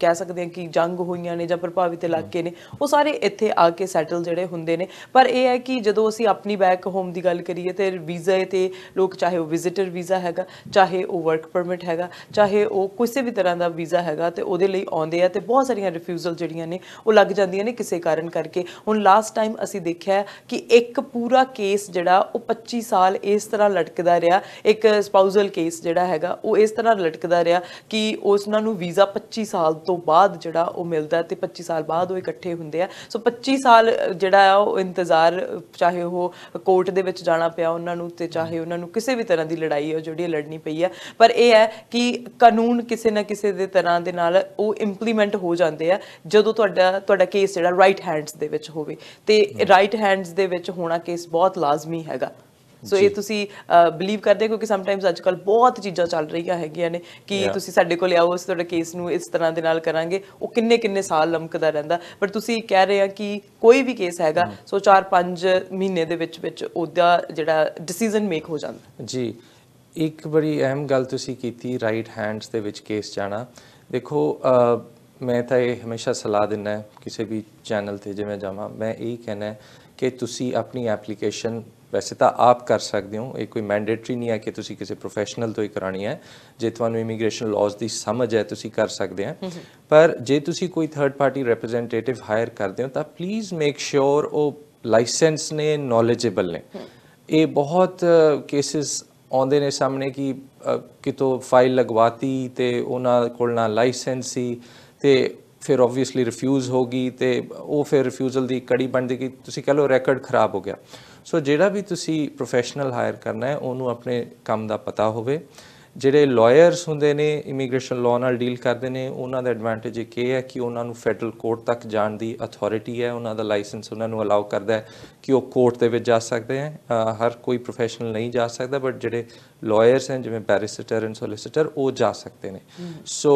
ਕਹਿ ਸਕਦੇ ਹਾਂ ਕਿ ਜੰਗ ਹੋਈਆਂ ਨੇ ਜਾਂ ਪ੍ਰਭਾਵਿਤ ਇਲਾਕੇ ਨੇ ਉਹ ਸਾਰੇ ਇੱਥੇ ਆ ਕੇ ਸੈਟਲ ਜਿਹੜੇ ਹੁੰਦੇ ਨੇ ਪਰ ਇਹ ਹੈ ਕਿ ਜਦੋਂ ਅਸੀਂ ਆਪਣੀ ਬੈਕ ਹੋਮ ਦੀ ਗੱਲ ਕਰੀਏ ਤੇ ਵੀਜ਼ਾ ਤੇ ਲੋਕ ਚਾਹੇ ਉਹ ਵਿਜ਼ਿਟਰ ਵੀਜ਼ਾ ਹੈਗਾ ਚਾਹੇ ਉਹ ਵਰਕ ਪਰਮਿਟ ਹੈਗਾ ਚਾਹੇ ਉਹ ਕਿਸੇ ਵੀ ਤਰ੍ਹਾਂ ਦਾ ਵੀਜ਼ਾ ਹੈਗਾ ਤੇ ਉਹਦੇ ਲਈ ਆਉਂਦੇ ਆ ਤੇ ਬਹੁਤ ਸਾਰੀਆਂ ਰਿਫਿਊਜ਼ਲ ਜਿਹੜੀਆਂ ਨੇ ਉਹ ਲੱਗ ਜਾਂਦੀਆਂ ਨੇ ਕਿਸੇ ਕਾਰਨ ਕਰਕੇ ਹੁਣ ਲਾਸਟ ਟਾਈਮ ਅਸੀਂ ਦੇਖਿਆ ਕਿ ਇੱਕ ਪੂਰਾ ਕੇਸ ਜਿਹੜਾ ਉਹ 25 ਸਾਲ ਇਸ ਤਰ੍ਹਾਂ ਲਟਕਦਾ ਰਿਹਾ ਇੱਕ ਸਪਾਊਸਲ ਕੇਸ ਜਿਹੜਾ ਹੈਗਾ ਉਹ ਇਸ ਤਰ੍ਹਾਂ ਲਟਕਦਾ ਰਿਹਾ ਕਿ ਉਸਨਾਂ ਨੂੰ ਵੀਜ਼ਾ 25 ਸਾਲ ਤੋਂ ਬਾਅਦ ਜਿਹੜਾ ਉਹ ਮਿਲਦਾ ਤੇ 25 ਸਾਲ ਬਾਅਦ ਉਹ ਇਕੱਠੇ ਹੁੰਦੇ ਆ ਸੋ 25 ਸਾਲ ਜਿਹੜਾ ਆ ਉਹ ਇੰਤਜ਼ਾਰ ਚਾਹੇ ਉਹ ਕੋਰਟ ਦੇ ਵਿੱਚ ਜਾਣਾ ਪਿਆ ਉਹਨਾਂ ਨੂੰ ਤੇ ਚਾਹੇ ਉਹਨਾਂ ਨੂੰ ਕਿਸੇ ਵੀ ਤਰ੍ਹਾਂ ਦੀ ਲੜਾਈ ਹੋ ਜਿਹੜੀ ਲੜਨੀ ਪਈ ਹੈ ਪਰ ਇਹ ਹੈ ਕਿ ਕਾਨੂੰਨ ਕਿਸੇ ਨਾ ਕਿਸੇ ਦੇ ਤਰ੍ਹਾਂ ਦੇ ਨਾਲ ਉਹ ਇੰਪਲੀਮੈਂਟ ਹੋ ਜਾਂਦੇ ਆ ਜਦੋਂ ਤੁਹਾਡਾ ਤੁਹਾਡਾ ਕੇਸ ਜਿਹੜਾ ਰਾਈਟ ਹੈਂਡਸ ਦੇ ਵਿੱਚ ਹੋਵੇ ਤੇ ਰਾਈਟ ਹੈਂਡਸ ਦੇ ਵਿੱਚ ਹੋਣਾ ਕੇਸ ਬਹੁਤ ਲਾਜ਼ਮੀ ਹੈਗਾ ਸੋ ਇਹ ਤੁਸੀਂ ਬਲੀਵ ਕਰਦੇ ਕਿਉਂਕਿ ਸਮ ਟਾਈਮਸ ਅੱਜ ਕੱਲ ਬਹੁਤ ਚੀਜ਼ਾਂ ਚੱਲ ਰਹੀਆਂ ਹੈਗੀਆਂ ਨੇ ਕਿ ਤੁਸੀਂ ਸਾਡੇ ਕੋਲ ਆਓ ਉਸ ਤੁਹਾਡੇ ਕੇਸ ਨੂੰ ਇਸ ਤਰ੍ਹਾਂ ਦੇ ਨਾਲ ਕਰਾਂਗੇ ਉਹ ਕਿੰਨੇ ਕਿੰਨੇ ਸਾਲ ਲੰਮਕਦਾ ਰਹਿੰਦਾ ਪਰ ਤੁਸੀਂ ਕਹਿ ਰਹੇ ਆ ਕਿ ਕੋਈ ਵੀ ਕੇਸ ਹੈਗਾ ਸੋ 4-5 ਮਹੀਨੇ ਦੇ ਵਿੱਚ ਵਿੱਚ ਉਹਦਾ ਜਿਹੜਾ ਡਿਸੀਜਨ ਮੇਕ ਹੋ ਜਾਂਦਾ ਜੀ ਇੱਕ ਬੜੀ ਅਹਿਮ ਗੱਲ ਤੁਸੀਂ ਕੀਤੀ ਰਾਈਟ ਹੈਂਡਸ ਦੇ ਵਿੱਚ ਕੇਸ ਜਾਣਾ ਦੇਖੋ ਮੈਂ ਤਾਂ ਇਹ ਹਮੇਸ਼ਾ ਸਲਾਹ ਦਿੰਦਾ ਕਿਸੇ ਵੀ ਚੈਨਲ ਤੇ ਜਿਵੇਂ ਜਾਵਾਂ ਮੈਂ ਇਹ ਕਹਿਣਾ ਕਿ ਤੁਸੀਂ ਆਪਣੀ ਐਪਲੀਕੇਸ਼ਨ ਵੈਸੇ ਤਾਂ ਆਪ ਕਰ ਸਕਦੇ ਹੋ ਇਹ ਕੋਈ ਮੈਂਡੇਟਰੀ ਨਹੀਂ ਹੈ ਕਿ ਤੁਸੀਂ ਕਿਸੇ ਪ੍ਰੋਫੈਸ਼ਨਲ ਤੋਂ ਹੀ ਕਰਾਣੀ ਹੈ ਜੇ ਤੁਹਾਨੂੰ ਇਮੀਗ੍ਰੇਸ਼ਨ ਲਾਜ਼ ਦੀ ਸਮਝ ਹੈ ਤੁਸੀਂ ਕਰ ਸਕਦੇ ਆ ਪਰ ਜੇ ਤੁਸੀਂ ਕੋਈ ਥਰਡ ਪਾਰਟੀ ਰਿਪਰੈਜ਼ੈਂਟੇਟਿਵ ਹਾਇਰ ਕਰਦੇ ਹੋ ਤਾਂ ਪਲੀਜ਼ ਮੇਕ ਸ਼ੋਰ ਉਹ ਲਾਇਸੈਂਸ ਨੇ ਨੋਲੇਜੇਬਲ ਨੇ ਇਹ ਬਹੁਤ ਕੇਸਿਸ ਆਉਂਦੇ ਨੇ ਸਾਹਮਣੇ ਕਿ ਕਿਤੋਂ ਫਾਈਲ ਲਗਵਾਤੀ ਤੇ ਉਹਨਾਂ ਕੋਲ ਨਾ ਲਾਇਸੈਂਸ ਤੇ ਫਿਰ ਆਬਵੀਅਸਲੀ ਰਿਫਿਊਜ਼ ਹੋ ਗਈ ਤੇ ਉਹ ਫਿਰ ਰਿਫਿਊਜ਼ਲ ਦੀ ਕੜੀ ਬਣਦੀ ਕਿ ਤੁਸੀਂ ਕਹ ਲਓ ਰੈਕੋਰਡ ਖਰਾਬ ਹੋ ਗਿਆ ਸੋ ਜਿਹੜਾ ਵੀ ਤੁਸੀਂ ਪ੍ਰੋਫੈਸ਼ਨਲ ਹਾਇਰ ਕਰਨਾ ਹੈ ਉਹਨੂੰ ਆਪਣੇ ਕੰਮ ਦਾ ਪਤਾ ਹੋਵੇ ਜਿਹੜੇ ਲਾਇਰਸ ਹੁੰਦੇ ਨੇ ਇਮੀਗ੍ਰੇਸ਼ਨ ਲਾਅ ਨਾਲ ਡੀਲ ਕਰਦੇ ਨੇ ਉਹਨਾਂ ਦਾ ਐਡਵਾਂਟੇਜ ਇਹ ਹੈ ਕਿ ਉਹਨਾਂ ਨੂੰ ਫੈਡਰਲ ਕੋਰਟ ਤੱਕ ਜਾਣ ਦੀ ਅਥਾਰਟੀ ਹੈ ਉਹਨਾਂ ਦਾ ਲਾਇਸੈਂਸ ਉਹਨਾਂ ਨੂੰ ਅਲਾਉ ਕਰਦਾ ਹੈ ਕਿ ਉਹ ਕੋਰਟ ਦੇ ਵਿੱਚ ਜਾ ਸਕਦੇ ਹਨ ਹਰ ਕੋਈ ਪ੍ਰੋਫੈਸ਼ਨਲ ਨਹੀਂ ਜਾ ਸਕਦਾ ਬਟ ਜਿਹੜੇ ਲਾਇਰਸ ਹਨ ਜਿਵੇਂ ਬੈਰਿਸਟਰ ਐਂਡ ਸੋਲਿਸਿਟਰ ਉਹ ਜਾ ਸਕਦੇ ਨੇ ਸੋ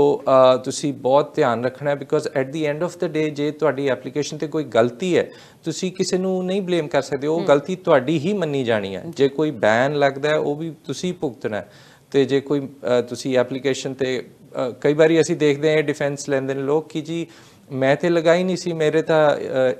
ਤੁਸੀਂ ਬਹੁਤ ਧਿਆਨ ਰੱਖਣਾ ਹੈ because at the end of the day ਜੇ ਤੁਹਾਡੀ ਐਪਲੀਕੇਸ਼ਨ ਤੇ ਕੋਈ ਗਲਤੀ ਹੈ ਤੁਸੀਂ ਕਿਸੇ ਨੂੰ ਨਹੀਂ ਬਲੇਮ ਕਰ ਸਕਦੇ ਉਹ ਗਲਤੀ ਤੁਹਾਡੀ ਹੀ ਮੰਨੀ ਜਾਣੀ ਹੈ ਜੇ ਕੋਈ ਬੈਨ ਲੱਗਦਾ ਹੈ ਉਹ ਵੀ ਤੁਸੀਂ ਭੁਗਤਣਾ ਹੈ ਤੇ ਜੇ ਕੋਈ ਤੁਸੀਂ ਐਪਲੀਕੇਸ਼ਨ ਤੇ ਕਈ ਵਾਰੀ ਅਸੀਂ ਦੇਖਦੇ ਹਾਂ ਡਿਫੈਂਸ ਲੈਂਦੇ ਨੇ ਲੋਕ ਕਿ ਜੀ ਮੈਂ ਤੇ ਲਗਾਈ ਨਹੀਂ ਸੀ ਮੇਰੇ ਤਾਂ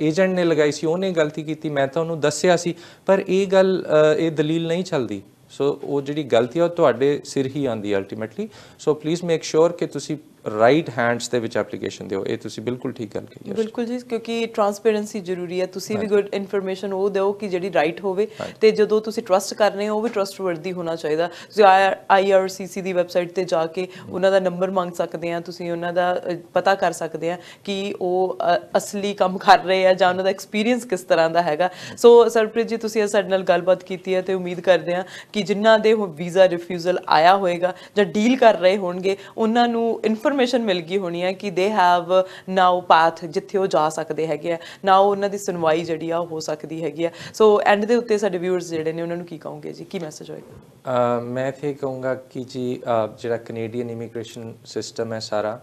ਏਜੰਟ ਨੇ ਲਗਾਈ ਸੀ ਉਹਨੇ ਗਲਤੀ ਕੀਤੀ ਮੈਂ ਤਾਂ ਉਹਨੂੰ ਦੱਸਿਆ ਸੀ ਪਰ ਇਹ ਗੱਲ ਇਹ ਦਲੀਲ ਨਹੀਂ ਚੱਲਦੀ ਸੋ ਉਹ ਜਿਹੜੀ ਗਲਤੀ ਆ ਉਹ ਤੁਹਾਡੇ ਸਿਰ ਹੀ ਆਂਦੀ ultimately so please make sure ਕਿ ਤੁਸੀਂ ਰਾਈਟ ਹੈਂਡਸ ਦੇ ਵਿੱਚ ਐਪਲੀਕੇਸ਼ਨ ਦਿਓ ਇਹ ਤੁਸੀਂ ਬਿਲਕੁਲ ਠੀਕ ਗੱਲ ਕਹੀ ਹੈ ਬਿਲਕੁਲ ਜੀ ਕਿਉਂਕਿ ਟਰਾਂਸਪੇਰੈਂਸੀ ਜ਼ਰੂਰੀ ਹੈ ਤੁਸੀਂ ਵੀ ਗੁੱਡ ਇਨਫੋਰਮੇਸ਼ਨ ਉਹ ਦਿਓ ਕਿ ਜਿਹੜੀ ਰਾਈਟ ਹੋਵੇ ਤੇ ਜਦੋਂ ਤੁਸੀਂ ਟਰਸਟ ਕਰਨੇ ਹੋ ਉਹ ਵੀ ਟਰਸਟਵਰਦੀ ਹੋਣਾ ਚਾਹੀਦਾ ਤੁਸੀਂ ਆਈਆਰਸੀਸੀ ਦੀ ਵੈਬਸਾਈਟ ਤੇ ਜਾ ਕੇ mm. ਉਹਨਾਂ ਦਾ ਨੰਬਰ ਮੰਗ ਸਕਦੇ ਆ ਤੁਸੀਂ ਉਹਨਾਂ ਦਾ ਪਤਾ ਕਰ ਸਕਦੇ ਆ ਕਿ ਉਹ ਅਸਲੀ ਕੰਮ ਕਰ ਰਹੇ ਆ ਜਾਂ ਉਹਨਾਂ ਦਾ ਐਕਸਪੀਰੀਅੰਸ ਕਿਸ ਤਰ੍ਹਾਂ ਦਾ ਹੈਗਾ ਸੋ mm. ਸਰਪ੍ਰੀਤ ਜੀ ਤੁਸੀਂ ਸਾਡੇ ਨਾਲ ਗੱਲਬਾਤ ਕੀਤੀ ਹੈ ਤੇ ਉਮੀਦ ਕਰਦੇ ਆ ਕਿ ਜਿਨ੍ਹਾਂ ਦੇ ਵੀਜ਼ਾ ਰਿਫਿਊਜ਼ਲ ਆਇਆ ਹੋਏਗਾ ਜਾਂ ਡੀਲ ਕਰ ਰਹੇ ਹੋਣਗੇ ਉਹਨਾਂ ਨੂੰ ਇਨਫੋਰਮ ਇਨਫੋਰਮੇਸ਼ਨ ਮਿਲ ਗਈ ਹੋਣੀ ਹੈ ਕਿ ਦੇ ਹੈਵ ਨਾਓ ਪਾਥ ਜਿੱਥੇ ਉਹ ਜਾ ਸਕਦੇ ਹੈਗੇ ਆ ਨਾਓ ਉਹਨਾਂ ਦੀ ਸੁਣਵਾਈ ਜਿਹੜੀ ਆ ਹੋ ਸਕਦੀ ਹੈਗੀ ਆ ਸੋ ਐਂਡ ਦੇ ਉੱਤੇ ਸਾਡੇ ਵਿਊਅਰਸ ਜਿਹੜੇ ਨੇ ਉਹਨਾਂ ਨੂੰ ਕੀ ਕਹੋਗੇ ਜੀ ਕੀ ਮੈਸੇਜ ਹੋਏਗਾ ਮੈਂ ਇਹ ਕਹੂੰਗਾ ਕਿ ਜੀ ਜਿਹੜਾ ਕੈਨੇਡੀਅਨ ਇਮੀਗ੍ਰੇਸ਼ਨ ਸਿਸਟਮ ਹੈ ਸਾਰਾ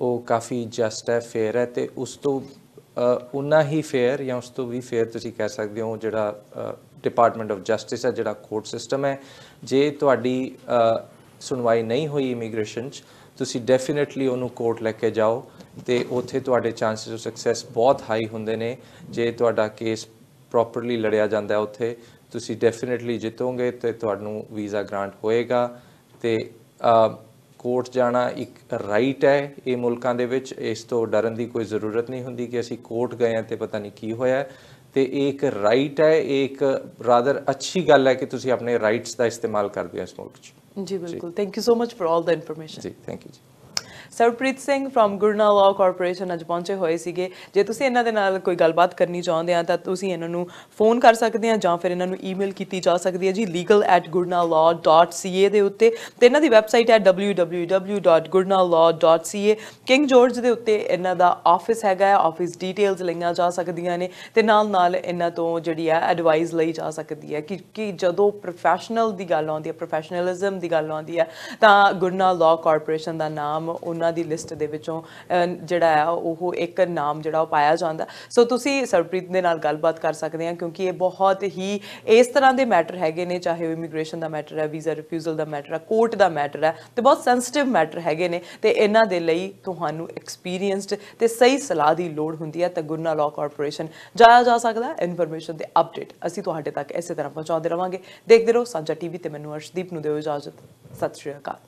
ਉਹ ਕਾਫੀ ਜਸਟ ਹੈ ਫੇਅਰ ਹੈ ਤੇ ਉਸ ਤੋਂ ਉਨਾ ਹੀ ਫੇਅਰ ਜਾਂ ਉਸ ਤੋਂ ਵੀ ਫੇਅਰ ਤੁਸੀਂ ਕਹਿ ਸਕਦੇ ਹੋ ਜਿਹੜਾ ਡਿਪਾਰਟਮੈਂਟ ਆਫ ਜਸਟਿਸ ਹੈ ਜਿਹੜਾ ਕੋਰਟ ਸਿਸਟਮ ਹੈ ਜੇ ਤੁਹਾਡੀ ਸੁਣਵਾਈ ਨਹੀਂ ਹੋਈ ਇਮੀਗ੍ਰੇਸ਼ਨ 'ਚ ਤੁਸੀਂ ਡੈਫੀਨਿਟਲੀ ਉਹਨੂੰ ਕੋਰਟ ਲੈ ਕੇ ਜਾਓ ਤੇ ਉੱਥੇ ਤੁਹਾਡੇ ਚਾਂਸਸ ਆਫ ਸਕਸੈਸ ਬਹੁਤ ਹਾਈ ਹੁੰਦੇ ਨੇ ਜੇ ਤੁਹਾਡਾ ਕੇਸ ਪ੍ਰੋਪਰਲੀ ਲੜਿਆ ਜਾਂਦਾ ਹੈ ਉੱਥੇ ਤੁਸੀਂ ਡੈਫੀਨਿਟਲੀ ਜਿੱਤੋਗੇ ਤੇ ਤੁਹਾਨੂੰ ਵੀਜ਼ਾ ਗ੍ਰਾਂਟ ਹੋਏਗਾ ਤੇ ਕੋਰਟ ਜਾਣਾ ਇੱਕ ਰਾਈਟ ਹੈ ਇਹ ਮੁਲਕਾਂ ਦੇ ਵਿੱਚ ਇਸ ਤੋਂ ਡਰਨ ਦੀ ਕੋਈ ਜ਼ਰੂਰਤ ਨਹੀਂ ਹੁੰਦੀ ਕਿ ਅਸੀਂ ਕੋਰਟ ਗਏ ਆ ਤੇ ਪਤਾ ਨਹੀਂ ਕੀ ਹੋਇਆ ਤੇ ਇਹ ਇੱਕ ਰਾਈਟ ਹੈ ਇੱਕ ਰਾਦਰ ਅੱਛੀ ਗੱਲ ਹੈ ਕਿ ਤੁਸੀਂ ਆਪਣੇ ਰਾਈਟਸ ਦਾ ਇਸਤੇਮਾਲ ਕਰਦੇ ਹੋ ਇਸ ਮੁਲਕ 'ਚ ਜੀ ਬਿਲਕੁਲ thank you so much for all the information ਜੀ ਥੈਂਕ ਯੂ ਜੀ Sarpreet Singh firm Gurna law corporation ਅੱਜ ਪਹੁੰਚੇ ਹੋਏ ਸੀਗੇ ਜੇ ਤੁਸੀਂ ਇਹਨਾਂ ਦੇ ਨਾਲ ਕੋਈ ਗੱਲਬਾਤ ਕਰਨੀ ਚਾਹੁੰਦੇ ਆ ਤਾਂ ਤੁਸੀਂ ਇਹਨਾਂ ਨੂੰ ਫੋਨ ਕਰ ਸਕਦੇ ਆ ਜਾਂ ਫਿਰ ਇਹਨਾਂ ਨੂੰ ਈਮੇਲ ਕੀਤੀ ਜਾ ਸਕਦੀ ਹੈ ਜੀ legal@gurnalaw.ca ਦੇ ਉੱਤੇ ਤੇ ਇਹਨਾਂ ਦੀ ਵੈਬਸਾਈਟ ਹੈ www.gurnalaw.ca ਕਿੰਗ ਜਾਰਜ ਦੇ ਉੱਤੇ ਇਹਨਾਂ ਦਾ ਆਫਿਸ ਹੈਗਾ ਹੈ ਆਫਿਸ ਡੀਟੇਲਸ ਲਈਆਂ ਜਾ ਸਕਦੀਆਂ ਨੇ ਤੇ ਨਾਲ ਨਾਲ ਇਹਨਾਂ ਤੋਂ ਜਿਹੜੀ ਹੈ ਐਡਵਾਈਸ ਲਈ ਜਾ ਸਕਦੀ ਹੈ ਕਿ ਕਿ ਜਦੋਂ ਪ੍ਰੋਫੈਸ਼ਨਲ ਦੀ ਗੱਲ ਆਉਂਦੀ ਹੈ ਪ੍ਰੋਫੈਸ਼ਨਲਿਜ਼ਮ ਦੀ ਗੱਲ ਆਉਂਦੀ ਹੈ ਤਾਂ ਗੁਰਨਾ ਲਾਅ ਕਾਰਪੋਰੇਸ਼ਨ ਦਾ ਨਾਮ ਉਹਨਾਂ ਉਹਨਾਂ ਦੀ ਲਿਸਟ ਦੇ ਵਿੱਚੋਂ ਜਿਹੜਾ ਆ ਉਹ ਇੱਕ ਨਾਮ ਜਿਹੜਾ ਉਹ ਪਾਇਆ ਜਾਂਦਾ ਸੋ ਤੁਸੀਂ ਸਰਪ੍ਰੀਤ ਦੇ ਨਾਲ ਗੱਲਬਾਤ ਕਰ ਸਕਦੇ ਆ ਕਿਉਂਕਿ ਇਹ ਬਹੁਤ ਹੀ ਇਸ ਤਰ੍ਹਾਂ ਦੇ ਮੈਟਰ ਹੈਗੇ ਨੇ ਚਾਹੇ ਉਹ ਇਮੀਗ੍ਰੇਸ਼ਨ ਦਾ ਮੈਟਰ ਹੈ ਵੀਜ਼ਾ ਰਿਫਿਊਜ਼ਲ ਦਾ ਮੈਟਰ ਹੈ ਕੋਰਟ ਦਾ ਮੈਟਰ ਹੈ ਤੇ ਬਹੁਤ ਸੈਂਸਿਟਿਵ ਮੈਟਰ ਹੈਗੇ ਨੇ ਤੇ ਇਹਨਾਂ ਦੇ ਲਈ ਤੁਹਾਨੂੰ ਐਕਸਪੀਰੀਅੰਸਡ ਤੇ ਸਹੀ ਸਲਾਹ ਦੀ ਲੋੜ ਹੁੰਦੀ ਹੈ ਤਾਂ ਗੁਰਨਾ ਲਾਅ ਕਾਰਪੋਰੇਸ਼ਨ ਜਾਇਆ ਜਾ ਸਕਦਾ ਇਨਫੋਰਮੇਸ਼ਨ ਤੇ ਅਪਡੇਟ ਅਸੀਂ ਤੁਹਾਡੇ ਤੱਕ ਇਸੇ ਤਰ੍ਹਾਂ ਪਹੁੰਚਾਉਂਦੇ ਰਵਾਂਗੇ ਦੇਖਦੇ ਰਹੋ ਸਾਂਝਾ ਟੀਵੀ ਤੇ ਮੈਨੂੰ ਅਰਸ਼ਦੀਪ ਨੂੰ ਦਿਓ ਇਜਾਜ਼ਤ ਸਤਿ ਸ਼੍ਰੀ ਅਕਾਲ